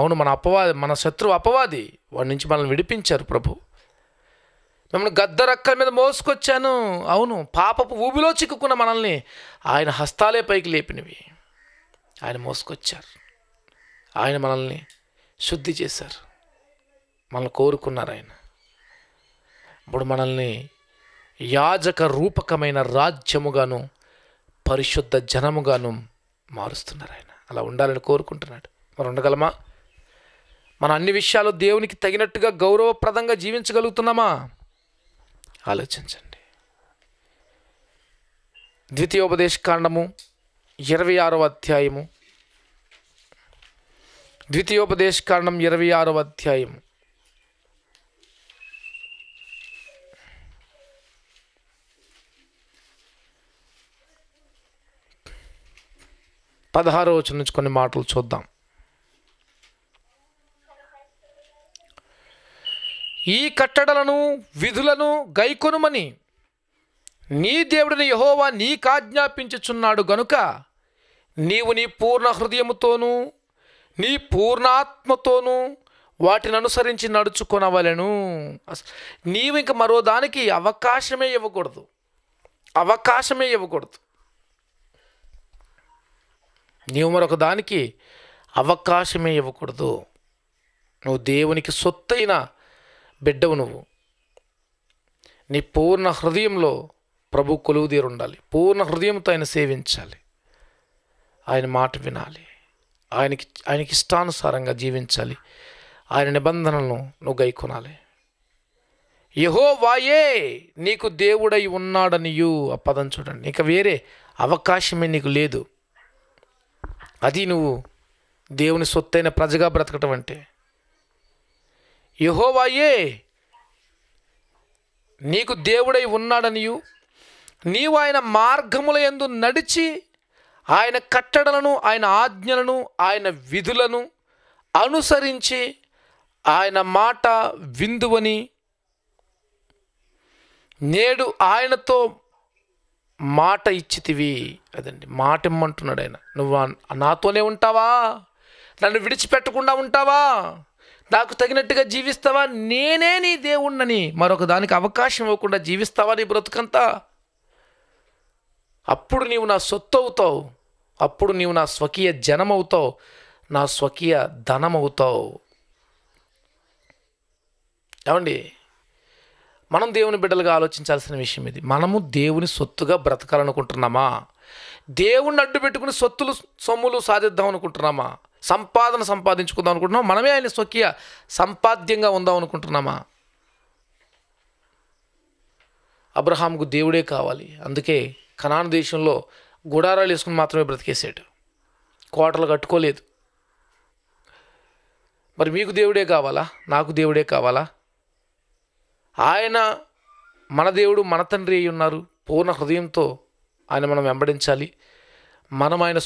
అవును మన అపవాది మన శత్రువు అపవాది వాడి నుంచి మనల్ని విడిపించారు ప్రభు మిమ్మల్ని గద్దరక్కల మీద మోసుకొచ్చాను అవును పాపపు ఊబిలో చిక్కుకున్న మనల్ని ఆయన హస్తాలే పైకి లేపినవి ఆయన మోసుకొచ్చారు ఆయన మనల్ని శుద్ధి చేశారు మనల్ని కోరుకున్నారు ఆయన ఇప్పుడు మనల్ని యాజక రూపకమైన రాజ్యముగాను పరిశుద్ధ జనముగాను మారుస్తున్నారు ఆయన అలా ఉండాలని కోరుకుంటున్నాడు మరి ఉండగలమా మన అన్ని విషయాలు దేవునికి తగినట్టుగా గౌరవప్రదంగా జీవించగలుగుతున్నామా ఆలోచించండి ద్వితీయోపదేశకాండము ఇరవై ఆరవ అధ్యాయము ద్వితీయోపదేశకాండం ఇరవై ఆరవ అధ్యాయము పదహారో వచ్చిన నుంచి కొన్ని మాటలు చూద్దాం ఈ కట్టడలను విధులను గైకొనుమని నీ దేవుడిని యహోవా నీకాజ్ఞాపించుచున్నాడు గనుక నీవు నీ పూర్ణ హృదయముతోనూ నీ పూర్ణాత్మతోనూ వాటిని అనుసరించి నడుచుకునవలను నీవు ఇంక మరో దానికి అవకాశమే ఇవ్వకూడదు అవకాశమే ఇవ్వకూడదు నీవు మరొక దానికి అవకాశమే ఇవ్వకూడదు నువ్వు దేవునికి సొత్తైన బిడ్డవు నువ్వు నీ పూర్ణ హృదయంలో ప్రభు ఉండాలి పూర్ణ హృదయంతో ఆయన సేవించాలి ఆయన మాట వినాలి ఆయనకి ఆయనకి ఇష్టానుసారంగా జీవించాలి ఆయన నిబంధనలను నువ్వు గైకొనాలి యహో వాయే నీకు దేవుడై ఉన్నాడనియు ఆ పదం చూడండి ఇక వేరే అవకాశమే నీకు లేదు అది నువ్వు దేవుని సొత్తైన ప్రజగా బ్రతకటం అంటే యహోవాయే నీకు దేవుడై ఉన్నాడనియు నీవు ఆయన మార్గముల ఎందు నడిచి ఆయన కట్టడలను ఆయన ఆజ్ఞలను ఆయన విధులను అనుసరించి ఆయన మాట విందువని నేడు ఆయనతో మాట ఇచ్చితివి అదండి మాట ఇమ్మంటున్నాడు ఆయన నువ్వు నాతోనే ఉంటావా నన్ను విడిచిపెట్టకుండా ఉంటావా నాకు తగినట్టుగా జీవిస్తావా నేనే నీ దేవుణ్ణని మరొక దానికి అవకాశం ఇవ్వకుండా జీవిస్తావా నీ బ్రతుకంతా అప్పుడు నీవు నా సొత్తు అవుతావు అప్పుడు నీవు నా స్వకీయ జనమవుతావు నా స్వకీయ ధనమవుతావు ఏమండి మనం దేవుని బిడ్డలుగా ఆలోచించాల్సిన విషయం ఇది మనము దేవుని సొత్తుగా బ్రతకాలనుకుంటున్నామా దేవుణ్ణి అడ్డు పెట్టుకుని సొత్తులు సొమ్ములు సాధిద్దాం అనుకుంటున్నామా సంపాదన సంపాదించుకుందాం అనుకుంటున్నాం మనమే ఆయన స్వకీయ సంపాద్యంగా ఉందాం అనుకుంటున్నామా అబ్రహాంకు దేవుడే కావాలి అందుకే కనాను దేశంలో గుడారాలు వేసుకుని మాత్రమే బ్రతికేసాడు కోటలు కట్టుకోలేదు మరి మీకు దేవుడే కావాలా నాకు దేవుడే కావాలా ఆయన మన దేవుడు మన తండ్రి అయి ఉన్నారు పూర్ణ హృదయంతో ఆయన మనం వెంబడించాలి మనం ఆయన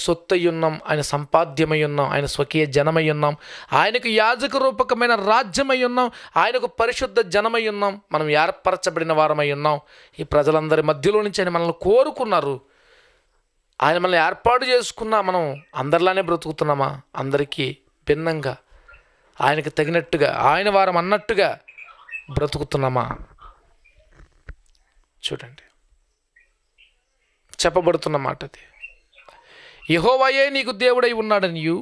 ఉన్నాం ఆయన సంపాద్యమై ఉన్నాం ఆయన స్వకీయ జనమై ఉన్నాం ఆయనకు యాజక రూపకమైన రాజ్యమై ఉన్నాం ఆయనకు పరిశుద్ధ జనమై ఉన్నాం మనం ఏర్పరచబడిన వారమై ఉన్నాం ఈ ప్రజలందరి మధ్యలో నుంచి ఆయన మనల్ని కోరుకున్నారు ఆయన మనల్ని ఏర్పాటు చేసుకున్నా మనం అందరిలానే బ్రతుకుతున్నామా అందరికీ భిన్నంగా ఆయనకు తగినట్టుగా ఆయన వారం అన్నట్టుగా బ్రతుకుతున్నామా చూడండి చెప్పబడుతున్న మాట అది యహోవయే నీకు దేవుడై ఉన్నాడనియు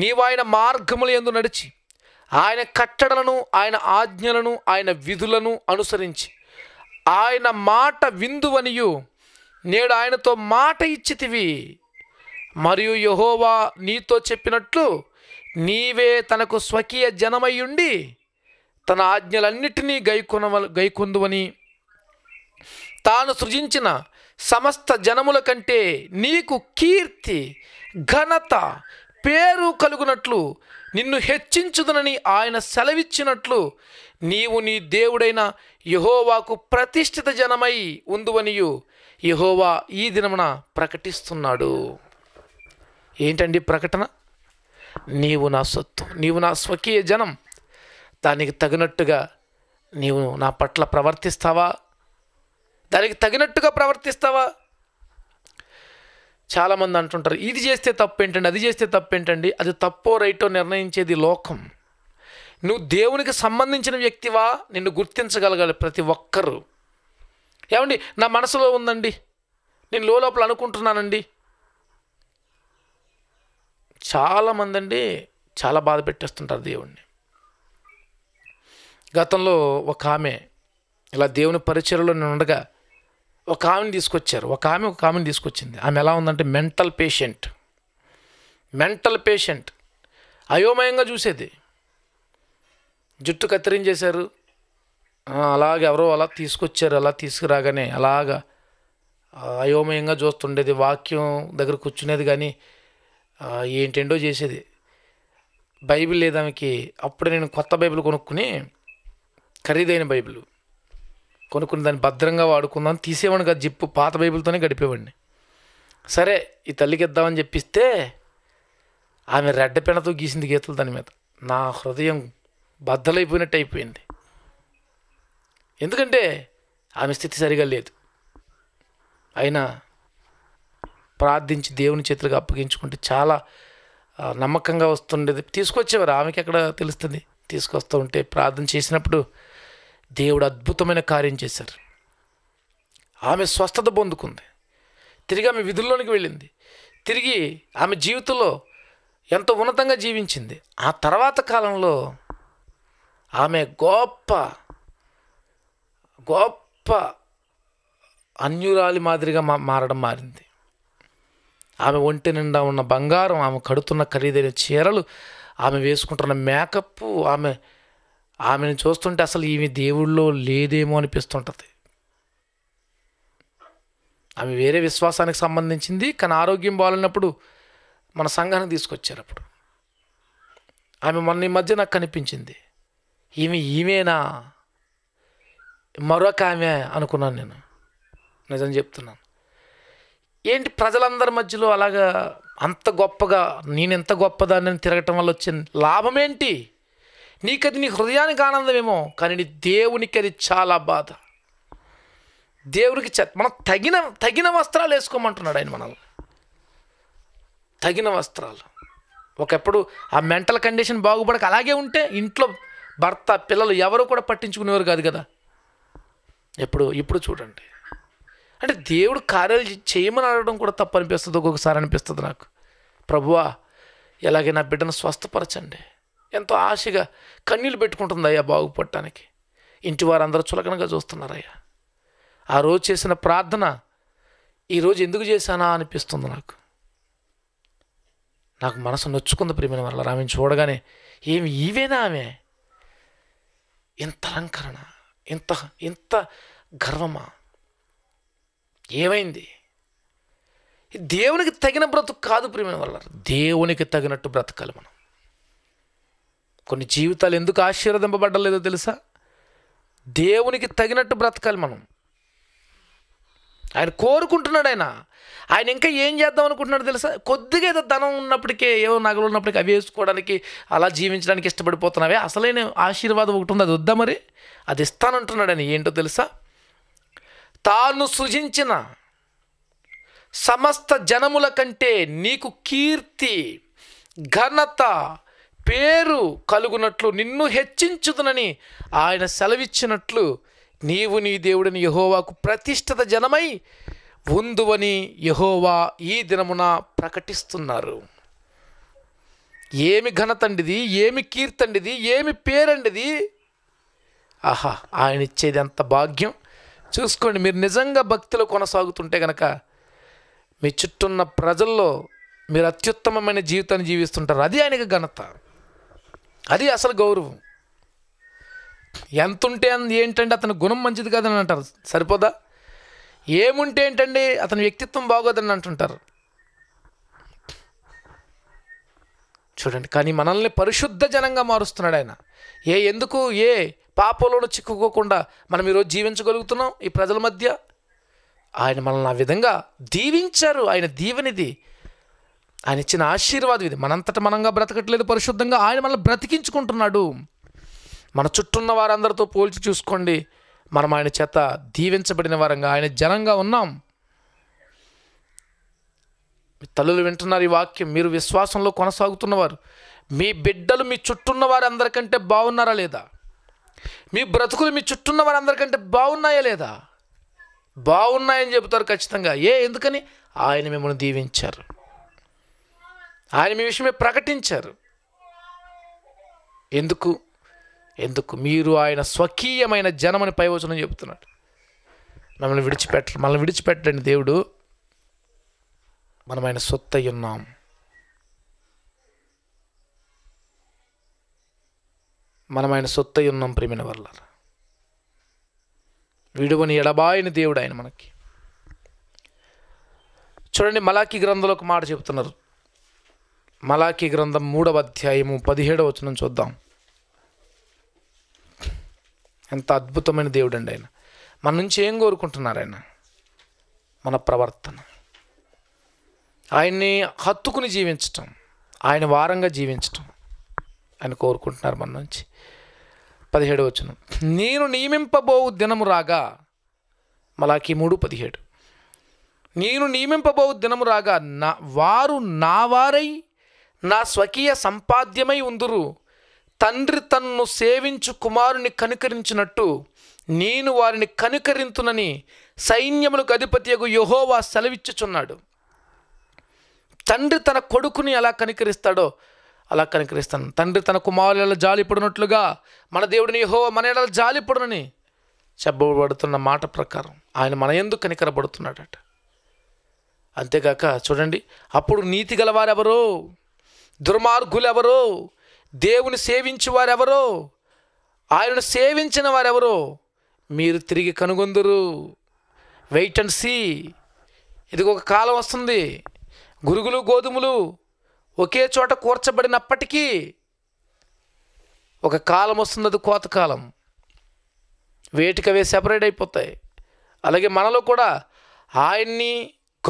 నీవు ఆయన మార్గములు ఎందు నడిచి ఆయన కట్టడలను ఆయన ఆజ్ఞలను ఆయన విధులను అనుసరించి ఆయన మాట విందువనియు నేడు ఆయనతో మాట ఇచ్చితివి మరియు యహోవా నీతో చెప్పినట్లు నీవే తనకు స్వకీయ జనమయ్యుండి తన ఆజ్ఞలన్నిటినీ గైకొనవ గైకొందువని తాను సృజించిన సమస్త జనముల కంటే నీకు కీర్తి ఘనత పేరు కలుగునట్లు నిన్ను హెచ్చించుదనని ఆయన సెలవిచ్చినట్లు నీవు నీ దేవుడైన యహోవాకు ప్రతిష్ఠిత జనమై ఉందువనియు యహోవా ఈ దినమున ప్రకటిస్తున్నాడు ఏంటండి ప్రకటన నీవు నా సొత్తు నీవు నా స్వకీయ జనం దానికి తగినట్టుగా నీవు నా పట్ల ప్రవర్తిస్తావా దానికి తగినట్టుగా ప్రవర్తిస్తావా చాలామంది అంటుంటారు ఇది చేస్తే తప్పేంటండి అది చేస్తే తప్పేంటండి అది తప్పో రైటో నిర్ణయించేది లోకం నువ్వు దేవునికి సంబంధించిన వ్యక్తివా నిన్ను గుర్తించగలగాలి ప్రతి ఒక్కరూ ఏమండి నా మనసులో ఉందండి నేను లోపల అనుకుంటున్నానండి చాలామంది అండి చాలా బాధ పెట్టేస్తుంటారు దేవుణ్ణి గతంలో ఒక ఆమె ఇలా దేవుని పరిచయలో నేను ఉండగా ఒక ఆమెను తీసుకొచ్చారు ఒక ఆమె ఒక ఆమెను తీసుకొచ్చింది ఆమె ఎలా ఉందంటే మెంటల్ పేషెంట్ మెంటల్ పేషెంట్ అయోమయంగా చూసేది జుట్టు కత్తిరించేశారు అలాగే ఎవరో అలా తీసుకొచ్చారు అలా తీసుకురాగానే అలాగా అయోమయంగా చూస్తుండేది వాక్యం దగ్గర కూర్చునేది కానీ ఏంటేంటో చేసేది బైబిల్ లేదా అప్పుడు నేను కొత్త బైబిల్ కొనుక్కుని ఖరీదైన బైబిల్ కొనుక్కుని దాన్ని భద్రంగా వాడుకుందాం తీసేవాడిని కదా జిప్పు పాత బైబిల్తోనే గడిపేవాడిని సరే ఈ తల్లికి ఇద్దామని చెప్పిస్తే ఆమె రెడ్డ పెనతో గీసింది గీతలు దాని మీద నా హృదయం బద్దలైపోయినట్టు అయిపోయింది ఎందుకంటే ఆమె స్థితి సరిగా లేదు అయినా ప్రార్థించి దేవుని చేతులకు అప్పగించుకుంటే చాలా నమ్మకంగా వస్తుండేది తీసుకొచ్చేవారు ఆమెకి ఎక్కడ తెలుస్తుంది తీసుకొస్తూ ఉంటే ప్రార్థన చేసినప్పుడు దేవుడు అద్భుతమైన కార్యం చేశారు ఆమె స్వస్థత పొందుకుంది తిరిగి ఆమె విధుల్లోనికి వెళ్ళింది తిరిగి ఆమె జీవితంలో ఎంతో ఉన్నతంగా జీవించింది ఆ తర్వాత కాలంలో ఆమె గొప్ప గొప్ప అన్యురాలి మాదిరిగా మా మారడం మారింది ఆమె ఒంటి నిండా ఉన్న బంగారం ఆమె కడుతున్న ఖరీదైన చీరలు ఆమె వేసుకుంటున్న మేకప్ ఆమె ఆమెను చూస్తుంటే అసలు ఈమె దేవుళ్ళో లేదేమో అనిపిస్తుంటుంది ఆమె వేరే విశ్వాసానికి సంబంధించింది కానీ ఆరోగ్యం బాగాలేనప్పుడు మన సంఘాన్ని తీసుకొచ్చారు అప్పుడు ఆమె మొన్న ఈ మధ్య నాకు కనిపించింది ఈమె ఈమెనా మరొక ఆమె అనుకున్నాను నేను నిజం చెప్తున్నాను ఏంటి ప్రజలందరి మధ్యలో అలాగా అంత గొప్పగా నేను ఎంత గొప్పదాన్ని తిరగటం వల్ల వచ్చింది లాభం ఏంటి నీకది నీ హృదయానికి ఆనందమేమో కానీ నీ దేవునికి అది చాలా బాధ దేవునికి మనం తగిన తగిన వస్త్రాలు వేసుకోమంటున్నాడు ఆయన మనల్ని తగిన వస్త్రాలు ఒకప్పుడు ఆ మెంటల్ కండిషన్ బాగుపడక అలాగే ఉంటే ఇంట్లో భర్త పిల్లలు ఎవరు కూడా పట్టించుకునేవారు కాదు కదా ఎప్పుడు ఇప్పుడు చూడండి అంటే దేవుడు కార్యాలు చేయమని అడగడం కూడా తప్పు అనిపిస్తుంది ఒక్కొక్కసారి అనిపిస్తుంది నాకు ప్రభువా ఇలాగే నా బిడ్డను స్వస్థపరచండి ఎంతో ఆశగా కన్నీళ్ళు పెట్టుకుంటుంది అయ్యా బాగుపడటానికి ఇంటి అందరూ చులకనగా చూస్తున్నారయ్యా ఆ రోజు చేసిన ప్రార్థన ఈరోజు ఎందుకు చేశానా అనిపిస్తుంది నాకు నాకు మనసు నొచ్చుకుంది ప్రియమైన వాళ్ళ ఆమెను చూడగానే ఏమి ఈవేనా ఆమె ఇంత అలంకరణ ఇంత ఇంత గర్వమా ఏమైంది దేవునికి తగిన బ్రతుకు కాదు ప్రియమైన వాళ్ళ దేవునికి తగినట్టు బ్రతకాలి మనం కొన్ని జీవితాలు ఎందుకు ఆశీర్వదింపబడలేదో తెలుసా దేవునికి తగినట్టు బ్రతకాలి మనం ఆయన కోరుకుంటున్నాడు ఆయన ఆయన ఇంకా ఏం చేద్దాం అనుకుంటున్నాడు తెలుసా కొద్దిగా ఏదో ధనం ఉన్నప్పటికే ఏవో నగలు ఉన్నప్పటికీ అవి వేసుకోవడానికి అలా జీవించడానికి ఇష్టపడిపోతున్నావే అసలైన ఆశీర్వాదం ఒకటి ఉంది అది వద్దా మరి అది ఇస్తానంటున్నాడు ఆయన ఏంటో తెలుసా తాను సృజించిన సమస్త జనముల కంటే నీకు కీర్తి ఘనత పేరు కలుగునట్లు నిన్ను హెచ్చించుదునని ఆయన సెలవిచ్చినట్లు నీవు నీ దేవుడిని యహోవాకు ప్రతిష్ఠత జనమై ఉందువని యహోవా ఈ దినమున ప్రకటిస్తున్నారు ఏమి ఘనతండిది ఏమి కీర్తండిది ఏమి పేరండిది ఆహా ఆయన ఇచ్చేది ఎంత భాగ్యం చూసుకోండి మీరు నిజంగా భక్తిలో కొనసాగుతుంటే కనుక మీ ఉన్న ప్రజల్లో మీరు అత్యుత్తమమైన జీవితాన్ని జీవిస్తుంటారు అది ఆయనకు ఘనత అది అసలు గౌరవం ఎంత ఉంటే ఏంటంటే అతని గుణం మంచిది కాదని అంటారు సరిపోదా ఏముంటే ఏంటండి అతని వ్యక్తిత్వం బాగోదని అంటుంటారు చూడండి కానీ మనల్ని పరిశుద్ధ జనంగా మారుస్తున్నాడు ఆయన ఏ ఎందుకు ఏ పాపంలోనూ చిక్కుకోకుండా మనం ఈరోజు జీవించగలుగుతున్నాం ఈ ప్రజల మధ్య ఆయన మనల్ని ఆ విధంగా దీవించారు ఆయన దీవెనిది ఆయన ఇచ్చిన ఆశీర్వాదం ఇది మనంతట మనంగా బ్రతకట్లేదు పరిశుద్ధంగా ఆయన మనల్ని బ్రతికించుకుంటున్నాడు మన చుట్టూ ఉన్న వారందరితో పోల్చి చూసుకోండి మనం ఆయన చేత దీవించబడిన వారంగా ఆయన జనంగా ఉన్నాం మీ తల్లులు వింటున్నారు ఈ వాక్యం మీరు విశ్వాసంలో కొనసాగుతున్నవారు మీ బిడ్డలు మీ చుట్టూన్న వారందరికంటే బాగున్నారా లేదా మీ బ్రతుకులు మీ చుట్టూన్న వారందరికంటే బాగున్నాయా లేదా బాగున్నాయని చెబుతారు ఖచ్చితంగా ఏ ఎందుకని ఆయన మిమ్మల్ని దీవించారు ఆయన మీ విషయమే ప్రకటించారు ఎందుకు ఎందుకు మీరు ఆయన స్వకీయమైన జనమని పైవచనం చెబుతున్నాడు మమ్మల్ని విడిచిపెట్ట మనల్ని విడిచిపెట్టండి దేవుడు మనం ఆయన సొత్త ఉన్నాం మనం ఆయన సొత్త ఉన్నాం ప్రేమిన వల్ల విడువని ఎడబాయిన దేవుడు ఆయన మనకి చూడండి మలాఖీ గ్రంథంలో ఒక మాట చెబుతున్నారు మలాఖీ గ్రంథం మూడవ అధ్యాయము పదిహేడవ వచనం చూద్దాం ఎంత అద్భుతమైన దేవుడు అండి ఆయన మన నుంచి ఏం కోరుకుంటున్నారు ఆయన మన ప్రవర్తన ఆయన్ని హత్తుకుని జీవించటం ఆయన వారంగా జీవించటం ఆయన కోరుకుంటున్నారు మన నుంచి పదిహేడు వచ్చిన నేను నియమింపబోవు దినము రాగా మలాకి మూడు పదిహేడు నేను నియమింపబోవు దినము రాగా నా వారు నా వారై నా స్వకీయ సంపాద్యమై ఉందురు తండ్రి తన్ను సేవించు కుమారుని కనుకరించినట్టు నేను వారిని కనుకరింతునని సైన్యములకు అధిపతియగు యహోవా సెలవిచ్చుచున్నాడు తండ్రి తన కొడుకుని ఎలా కనికరిస్తాడో అలా కనికరిస్తాను తండ్రి తన కుమారులలో జాలిపడినట్లుగా మన దేవుడిని యహోవా మన జాలి జాలిపడునని చెప్పబడుతున్న మాట ప్రకారం ఆయన మన ఎందుకు కనికరబడుతున్నాడట అంతేగాక చూడండి అప్పుడు నీతి గలవారెవరో దుర్మార్గులెవరో దేవుని సేవించి వారెవరో ఆయనను సేవించిన వారెవరో మీరు తిరిగి కనుగొందురు వెయిట్ అండ్ సీ ఇది ఒక కాలం వస్తుంది గురుగులు గోధుమలు ఒకే చోట కూర్చబడినప్పటికీ ఒక కాలం వస్తుంది అది కోతకాలం వేటికవే సెపరేట్ అయిపోతాయి అలాగే మనలో కూడా ఆయన్ని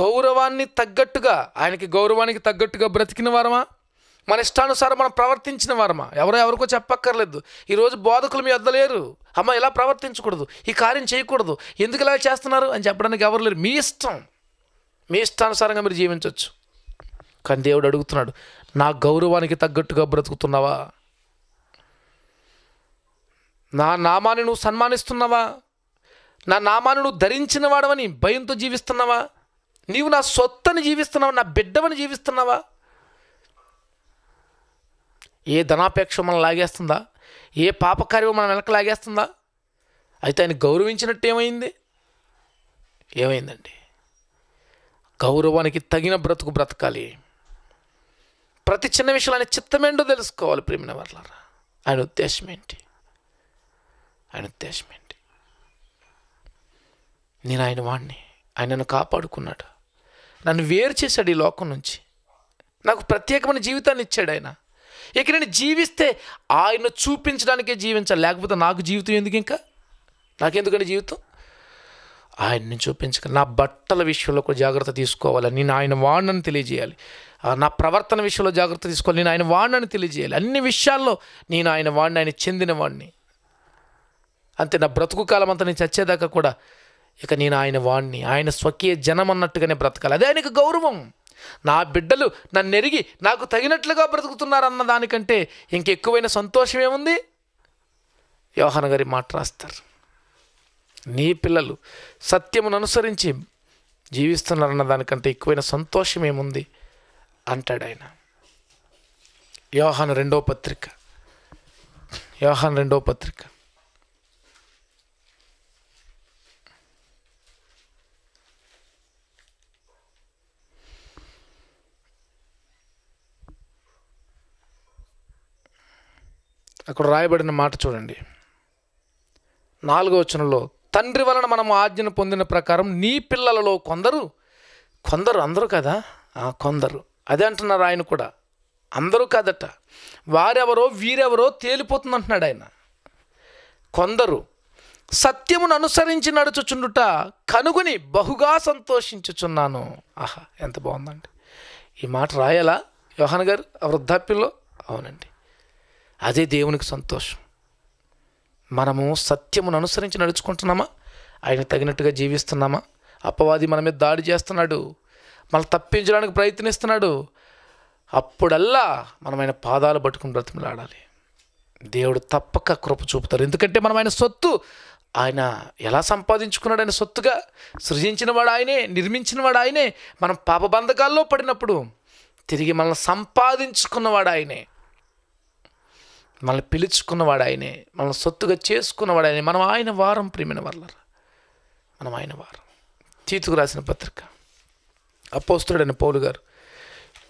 గౌరవాన్ని తగ్గట్టుగా ఆయనకి గౌరవానికి తగ్గట్టుగా బ్రతికిన వారమా మన ఇష్టానుసారం మనం ప్రవర్తించిన వారమా ఎవరో ఎవరికో చెప్పక్కర్లేదు ఈరోజు బోధకులు మీ వద్ద లేరు అమ్మ ఇలా ప్రవర్తించకూడదు ఈ కార్యం చేయకూడదు ఎందుకు ఇలా చేస్తున్నారు అని చెప్పడానికి ఎవరు లేరు మీ ఇష్టం మీ ఇష్టానుసారంగా మీరు జీవించవచ్చు కానీ దేవుడు అడుగుతున్నాడు నా గౌరవానికి తగ్గట్టుగా బ్రతుకుతున్నావా నా నామాన్ని నువ్వు సన్మానిస్తున్నావా నా నామాన్ని నువ్వు ధరించిన వాడవని భయంతో జీవిస్తున్నావా నీవు నా సొత్తని జీవిస్తున్నావా నా బిడ్డవని జీవిస్తున్నావా ఏ ధనాపేక్ష మనం లాగేస్తుందా ఏ పాపకార్యం మనం వెనక లాగేస్తుందా అయితే ఆయన గౌరవించినట్టు ఏమైంది ఏమైందండి గౌరవానికి తగిన బ్రతుకు బ్రతకాలి ప్రతి చిన్న విషయంలో ఆయన చిత్తమేంటో తెలుసుకోవాలి ప్రేమిన వర్లారా ఆయన ఉద్దేశం ఏంటి ఆయన ఉద్దేశం ఏంటి నేను ఆయన వాణ్ణి ఆయన నన్ను కాపాడుకున్నాడు నన్ను వేరు చేశాడు ఈ లోకం నుంచి నాకు ప్రత్యేకమైన జీవితాన్ని ఇచ్చాడు ఆయన ఇక నేను జీవిస్తే ఆయన చూపించడానికే జీవించాలి లేకపోతే నాకు జీవితం ఎందుకు ఇంకా నాకెందుకంటే జీవితం ఆయన్ని చూపించక నా బట్టల విషయంలో కూడా జాగ్రత్త తీసుకోవాలి నేను ఆయన వాణ్ణని తెలియజేయాలి నా ప్రవర్తన విషయంలో జాగ్రత్త తీసుకోవాలి నేను ఆయన వాడినని తెలియజేయాలి అన్ని విషయాల్లో నేను ఆయన వాణ్ణి ఆయన చెందిన వాణ్ణి అంతే నా బ్రతుకు కాలం అంతా నేను చచ్చేదాకా కూడా ఇక నేను ఆయన వాణ్ణి ఆయన స్వకీయ జనం అన్నట్టుగానే బ్రతకాలి అదే ఆయనకు గౌరవం నా బిడ్డలు నన్నెరిగి నాకు తగినట్లుగా బ్రతుకుతున్నారన్న దానికంటే ఇంకెక్కువైన సంతోషం ఏముంది యోహన గారి మాట రాస్తారు నీ పిల్లలు సత్యమును అనుసరించి జీవిస్తున్నారన్న దానికంటే ఎక్కువైన సంతోషం ఏముంది అంటాడు ఆయన యోహాను రెండో పత్రిక యోహాన్ రెండో పత్రిక అక్కడ రాయబడిన మాట చూడండి నాలుగో వచనంలో తండ్రి వలన మనం ఆజ్ఞను పొందిన ప్రకారం నీ పిల్లలలో కొందరు కొందరు అందరూ కదా కొందరు అదే అంటున్నారు ఆయన కూడా అందరూ కాదట వారెవరో వీరెవరో తేలిపోతుంది అంటున్నాడు ఆయన కొందరు సత్యమును అనుసరించి నడుచుచుండుట కనుగొని బహుగా సంతోషించుచున్నాను ఆహా ఎంత బాగుందండి ఈ మాట రాయాలా యోహన్ గారు వృద్ధాప్యంలో అవునండి అదే దేవునికి సంతోషం మనము సత్యమును అనుసరించి నడుచుకుంటున్నామా ఆయన తగినట్టుగా జీవిస్తున్నామా అప్పవాది మన మీద దాడి చేస్తున్నాడు మనల్ని తప్పించడానికి ప్రయత్నిస్తున్నాడు అప్పుడల్లా మనం ఆయన పాదాలు పట్టుకుని బ్రతిమలాడాలి దేవుడు తప్పక కృప చూపుతారు ఎందుకంటే మనం ఆయన సొత్తు ఆయన ఎలా సంపాదించుకున్నాడు ఆయన సొత్తుగా సృజించినవాడు ఆయనే నిర్మించినవాడు ఆయనే మనం పాపబంధకాల్లో పడినప్పుడు తిరిగి మనల్ని సంపాదించుకున్నవాడు ఆయనే మనల్ని పిలుచుకున్నవాడు ఆయనే మనల్ని సొత్తుగా చేసుకున్నవాడు ఆయనే మనం ఆయన వారం ప్రియమైన వాళ్ళరా మనం ఆయన వారం తీతుకు రాసిన పత్రిక అపోస్తుడైన పౌలు గారు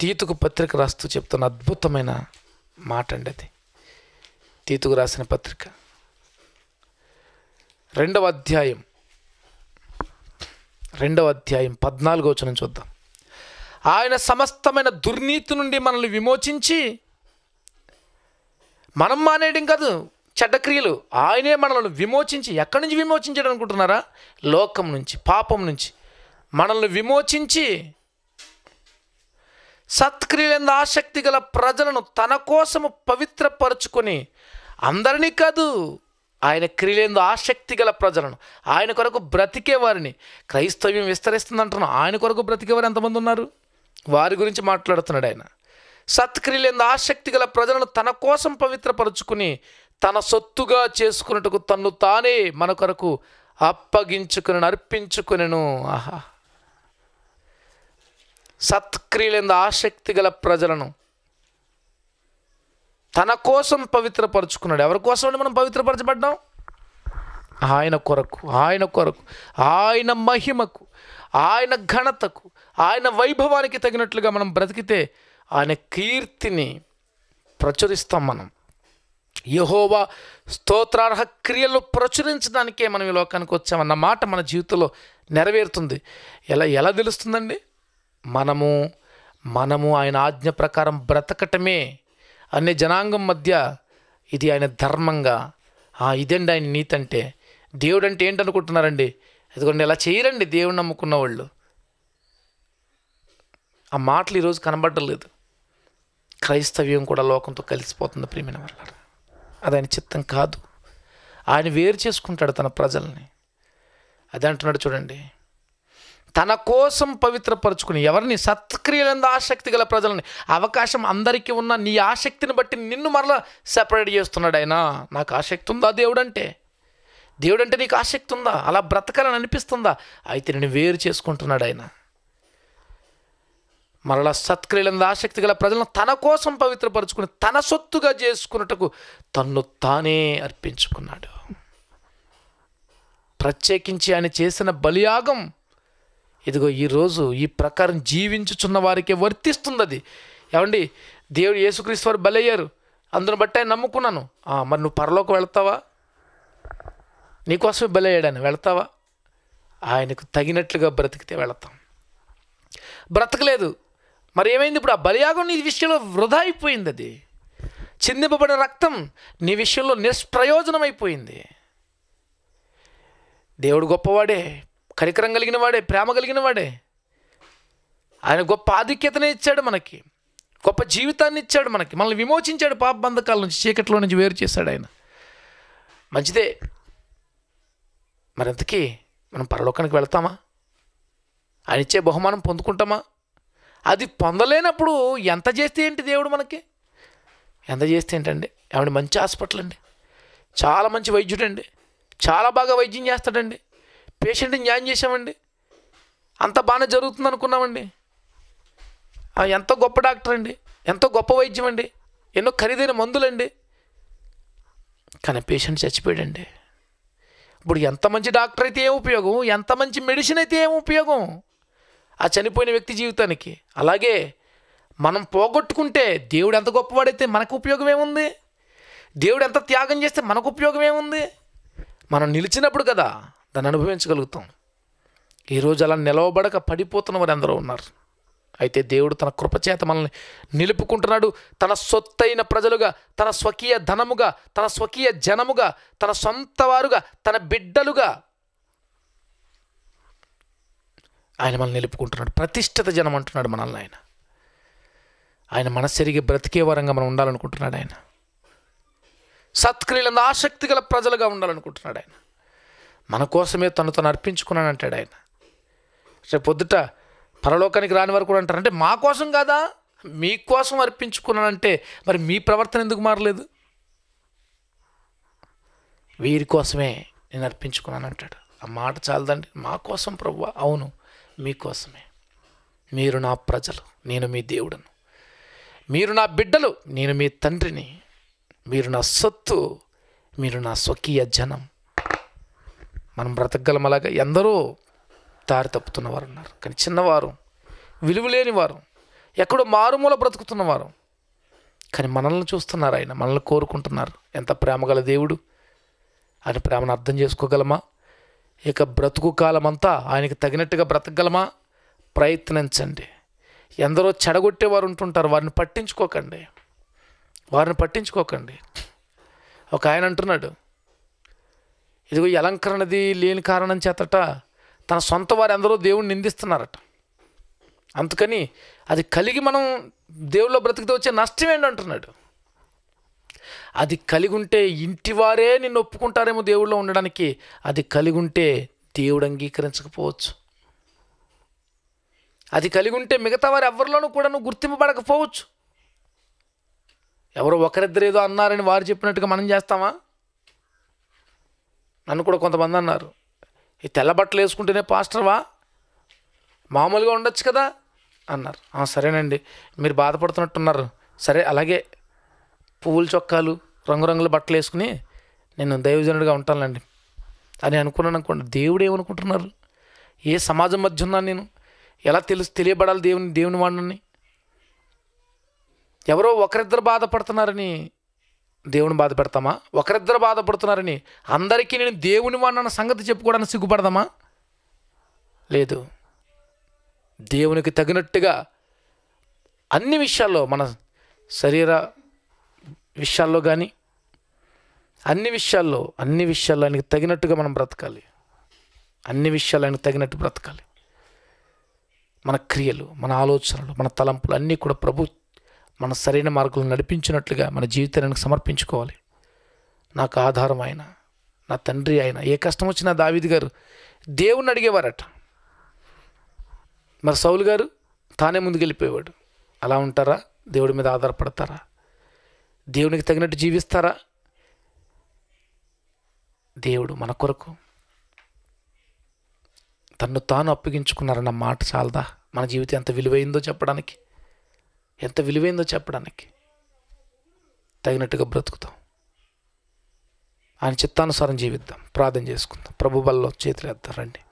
తీతుకు పత్రిక రాస్తూ చెప్తున్న అద్భుతమైన మాట అండి అది తీతుకు రాసిన పత్రిక రెండవ అధ్యాయం రెండవ అధ్యాయం పద్నాలుగో వచనం చూద్దాం ఆయన సమస్తమైన దుర్నీతి నుండి మనల్ని విమోచించి మనం మానేయడం కాదు చెడ్డక్రియలు ఆయనే మనల్ని విమోచించి ఎక్కడి నుంచి విమోచించాడు అనుకుంటున్నారా లోకం నుంచి పాపం నుంచి మనల్ని విమోచించి సత్క్రియలంద ఆసక్తి గల ప్రజలను తన కోసము పవిత్రపరుచుకొని అందరినీ కాదు ఆయన క్రియలందు ఆసక్తి గల ప్రజలను ఆయన కొరకు బ్రతికేవారిని క్రైస్తవ్యం విస్తరిస్తుందంటున్నాం ఆయన కొరకు బ్రతికేవారు ఎంతమంది ఉన్నారు వారి గురించి మాట్లాడుతున్నాడు ఆయన సత్క్రియలేని ఆసక్తి గల ప్రజలను తన కోసం పవిత్రపరుచుకుని తన సొత్తుగా చేసుకున్నట్టుకు తన్ను తానే మన కొరకు అప్పగించుకుని అర్పించుకునేను ఆహా సత్క్రియలేని ఆసక్తి గల ప్రజలను తన కోసం పవిత్రపరుచుకున్నాడు ఎవరి కోసం మనం పవిత్రపరచబడ్డాం ఆయన కొరకు ఆయన కొరకు ఆయన మహిమకు ఆయన ఘనతకు ఆయన వైభవానికి తగినట్లుగా మనం బ్రతికితే ఆయన కీర్తిని ప్రచురిస్తాం మనం యహోవా స్తోత్రార్హ క్రియలు ప్రచురించడానికే మనం ఈ లోకానికి వచ్చామన్న మాట మన జీవితంలో నెరవేరుతుంది ఎలా ఎలా తెలుస్తుందండి మనము మనము ఆయన ఆజ్ఞ ప్రకారం బ్రతకటమే అనే జనాంగం మధ్య ఇది ఆయన ధర్మంగా ఇదండి ఆయన నీతి అంటే దేవుడు అంటే ఏంటనుకుంటున్నారండి అదిగోండి ఇలా చేయరండి దేవుడు నమ్ముకున్న వాళ్ళు ఆ మాటలు ఈరోజు కనబడలేదు క్రైస్తవ్యం కూడా లోకంతో కలిసిపోతుంది ప్రేమిన వాళ్ళ అది ఆయన చిత్తం కాదు ఆయన వేరు చేసుకుంటాడు తన ప్రజల్ని అది అంటున్నాడు చూడండి తన కోసం పవిత్రపరచుకుని ఎవరిని సత్క్రియలందు ఆసక్తి గల ప్రజలని అవకాశం అందరికీ ఉన్న నీ ఆసక్తిని బట్టి నిన్ను మరలా సెపరేట్ చేస్తున్నాడు ఆయన నాకు ఆసక్తి ఉందా దేవుడు అంటే దేవుడు అంటే నీకు ఆసక్తి ఉందా అలా బ్రతకాలని అనిపిస్తుందా అయితే నేను వేరు చేసుకుంటున్నాడు ఆయన మరలా సత్క్రియలందు ఆసక్తి గల ప్రజలను తన కోసం పవిత్రపరుచుకుని తన సొత్తుగా చేసుకున్నట్టుకు తన్ను తానే అర్పించుకున్నాడు ప్రత్యేకించి ఆయన చేసిన బలియాగం ఇదిగో ఈరోజు ఈ ప్రకారం జీవించుచున్న వారికే వర్తిస్తుంది అది ఏమండి దేవుడు యేసుక్రీస్తు వారు బలయ్యారు అందును బట్టి ఆయన నమ్ముకున్నాను మరి నువ్వు పరలోకి వెళ్తావా నీకోసమే బలయ్యాడని వెళ్తావా ఆయనకు తగినట్లుగా బ్రతికితే వెళతాం బ్రతకలేదు మరి ఏమైంది ఇప్పుడు ఆ బలియాగం నీ విషయంలో వృధా అయిపోయింది అది చిందింపబడిన రక్తం నీ విషయంలో నిష్ప్రయోజనమైపోయింది దేవుడు గొప్పవాడే కరికరం కలిగిన వాడే ప్రేమ కలిగిన వాడే ఆయన గొప్ప ఆధిక్యతనే ఇచ్చాడు మనకి గొప్ప జీవితాన్ని ఇచ్చాడు మనకి మనల్ని విమోచించాడు పాప బంధకాల నుంచి చీకట్లో నుంచి వేరు చేశాడు ఆయన మంచిదే మరింతకీ మనం పరలోకానికి వెళ్తామా ఆయన ఇచ్చే బహుమానం పొందుకుంటామా అది పొందలేనప్పుడు ఎంత చేస్తే ఏంటి దేవుడు మనకి ఎంత చేస్తే ఏంటండి ఆవిడ మంచి హాస్పిటల్ అండి చాలా మంచి వైద్యుడండి చాలా బాగా వైద్యం చేస్తాడండి పేషెంట్ని న్యాయం చేశామండి అంత బాగానే జరుగుతుంది అనుకున్నామండి ఎంతో గొప్ప డాక్టర్ అండి ఎంతో గొప్ప వైద్యం అండి ఎన్నో ఖరీదైన మందులండి కానీ పేషెంట్ చచ్చిపోయాడండి ఇప్పుడు ఎంత మంచి డాక్టర్ అయితే ఏం ఉపయోగం ఎంత మంచి మెడిసిన్ అయితే ఏం ఉపయోగం ఆ చనిపోయిన వ్యక్తి జీవితానికి అలాగే మనం పోగొట్టుకుంటే దేవుడు ఎంత గొప్పవాడైతే మనకు ఉపయోగం ఏముంది దేవుడు ఎంత త్యాగం చేస్తే మనకు ఉపయోగం ఏముంది మనం నిలిచినప్పుడు కదా దాన్ని అనుభవించగలుగుతాం ఈరోజు అలా నిలవబడక పడిపోతున్న వారు ఎందరో ఉన్నారు అయితే దేవుడు తన కృపచేత మనల్ని నిలుపుకుంటున్నాడు తన సొత్తైన ప్రజలుగా తన స్వకీయ ధనముగా తన స్వకీయ జనముగా తన సొంత వారుగా తన బిడ్డలుగా ఆయన మనల్ని నిలుపుకుంటున్నాడు ప్రతిష్ఠిత జనం అంటున్నాడు మనల్ని ఆయన ఆయన మనస్సరిగి బ్రతికే వరంగా మనం ఉండాలనుకుంటున్నాడు ఆయన సత్క్రియలందు ఆసక్తి గల ప్రజలుగా ఉండాలనుకుంటున్నాడు ఆయన మన కోసమే తను తను అర్పించుకున్నాను అంటాడు ఆయన రేపు పొద్దుట పరలోకానికి రాని వారు కూడా అంటారు అంటే మా కోసం కాదా మీకోసం అర్పించుకున్నానంటే మరి మీ ప్రవర్తన ఎందుకు మారలేదు వీరి కోసమే నేను అర్పించుకున్నాను అంటాడు ఆ మాట చాలదండి మా కోసం ప్రభు అవును మీకోసమే మీరు నా ప్రజలు నేను మీ దేవుడను మీరు నా బిడ్డలు నేను మీ తండ్రిని మీరు నా సొత్తు మీరు నా స్వకీయ జనం మనం బ్రతకగలం అలాగా ఎందరో దారి తప్పుతున్నవారు ఉన్నారు కానీ చిన్నవారు విలువ లేనివారు ఎక్కడో మారుమూల బ్రతుకుతున్నవారు కానీ మనల్ని చూస్తున్నారు ఆయన మనల్ని కోరుకుంటున్నారు ఎంత ప్రేమగల దేవుడు అని ప్రేమను అర్థం చేసుకోగలమా ఇక బ్రతుకు కాలమంతా ఆయనకి తగినట్టుగా బ్రతకగలమా ప్రయత్నించండి ఎందరో చెడగొట్టేవారు ఉంటుంటారు వారిని పట్టించుకోకండి వారిని పట్టించుకోకండి ఒక ఆయన అంటున్నాడు ఇదిగో అలంకరణది లేని కారణం చేతట తన సొంత వారు ఎందరో దేవుడిని నిందిస్తున్నారట అందుకని అది కలిగి మనం దేవుళ్ళ బ్రతికితే వచ్చే నష్టం ఏంటంటున్నాడు అది కలిగి ఉంటే ఇంటివారే నిన్ను ఒప్పుకుంటారేమో దేవుళ్ళో ఉండడానికి అది కలిగి ఉంటే దేవుడు అంగీకరించకపోవచ్చు అది కలిగి ఉంటే మిగతా వారు ఎవరిలోనూ కూడా నువ్వు గుర్తింపబడకపోవచ్చు ఎవరో ఒకరిద్దరు ఏదో అన్నారని వారు చెప్పినట్టుగా మనం చేస్తామా నన్ను కూడా కొంతమంది అన్నారు ఈ తెల్ల బట్టలు వేసుకుంటేనే పాస్టర్వా మామూలుగా ఉండొచ్చు కదా అన్నారు సరేనండి మీరు బాధపడుతున్నట్టున్నారు సరే అలాగే పువ్వుల చొక్కాలు రంగురంగుల బట్టలు వేసుకుని నేను దైవజనుడిగా ఉంటానులేండి అని అనుకున్నాను అనుకోండి దేవుడు ఏమనుకుంటున్నారు ఏ సమాజం మధ్య ఉన్నాను నేను ఎలా తెలుసు తెలియబడాలి దేవుని దేవుని వాడిని ఎవరో ఒకరిద్దరు బాధపడుతున్నారని దేవుని బాధ పెడతామా ఒకరిద్దరు బాధపడుతున్నారని అందరికీ నేను దేవుని వాడిన సంగతి చెప్పుకోవడానికి సిగ్గుపడదామా లేదు దేవునికి తగినట్టుగా అన్ని విషయాల్లో మన శరీర విషయాల్లో కానీ అన్ని విషయాల్లో అన్ని విషయాల్లో ఆయనకి తగినట్టుగా మనం బ్రతకాలి అన్ని విషయాలు ఆయనకు తగినట్టు బ్రతకాలి మన క్రియలు మన ఆలోచనలు మన తలంపులు అన్నీ కూడా ప్రభు మన సరైన మార్గంలో నడిపించినట్లుగా మన జీవితానికి సమర్పించుకోవాలి నాకు ఆధారం ఆయన నా తండ్రి ఆయన ఏ కష్టం వచ్చినా దావిది గారు దేవుణ్ణి అడిగేవారట మరి సౌలు గారు తానే ముందుకెళ్ళిపోయేవాడు అలా ఉంటారా దేవుడి మీద ఆధారపడతారా దేవునికి తగినట్టు జీవిస్తారా దేవుడు మన కొరకు తన్ను తాను అప్పగించుకున్నారన్న మాట చాలదా మన జీవితం ఎంత విలువైందో చెప్పడానికి ఎంత విలువైందో చెప్పడానికి తగినట్టుగా బ్రతుకుతాం ఆయన చిత్తానుసారం జీవిద్దాం ప్రార్థన చేసుకుందాం ప్రభు బల్లో చేతులు రండి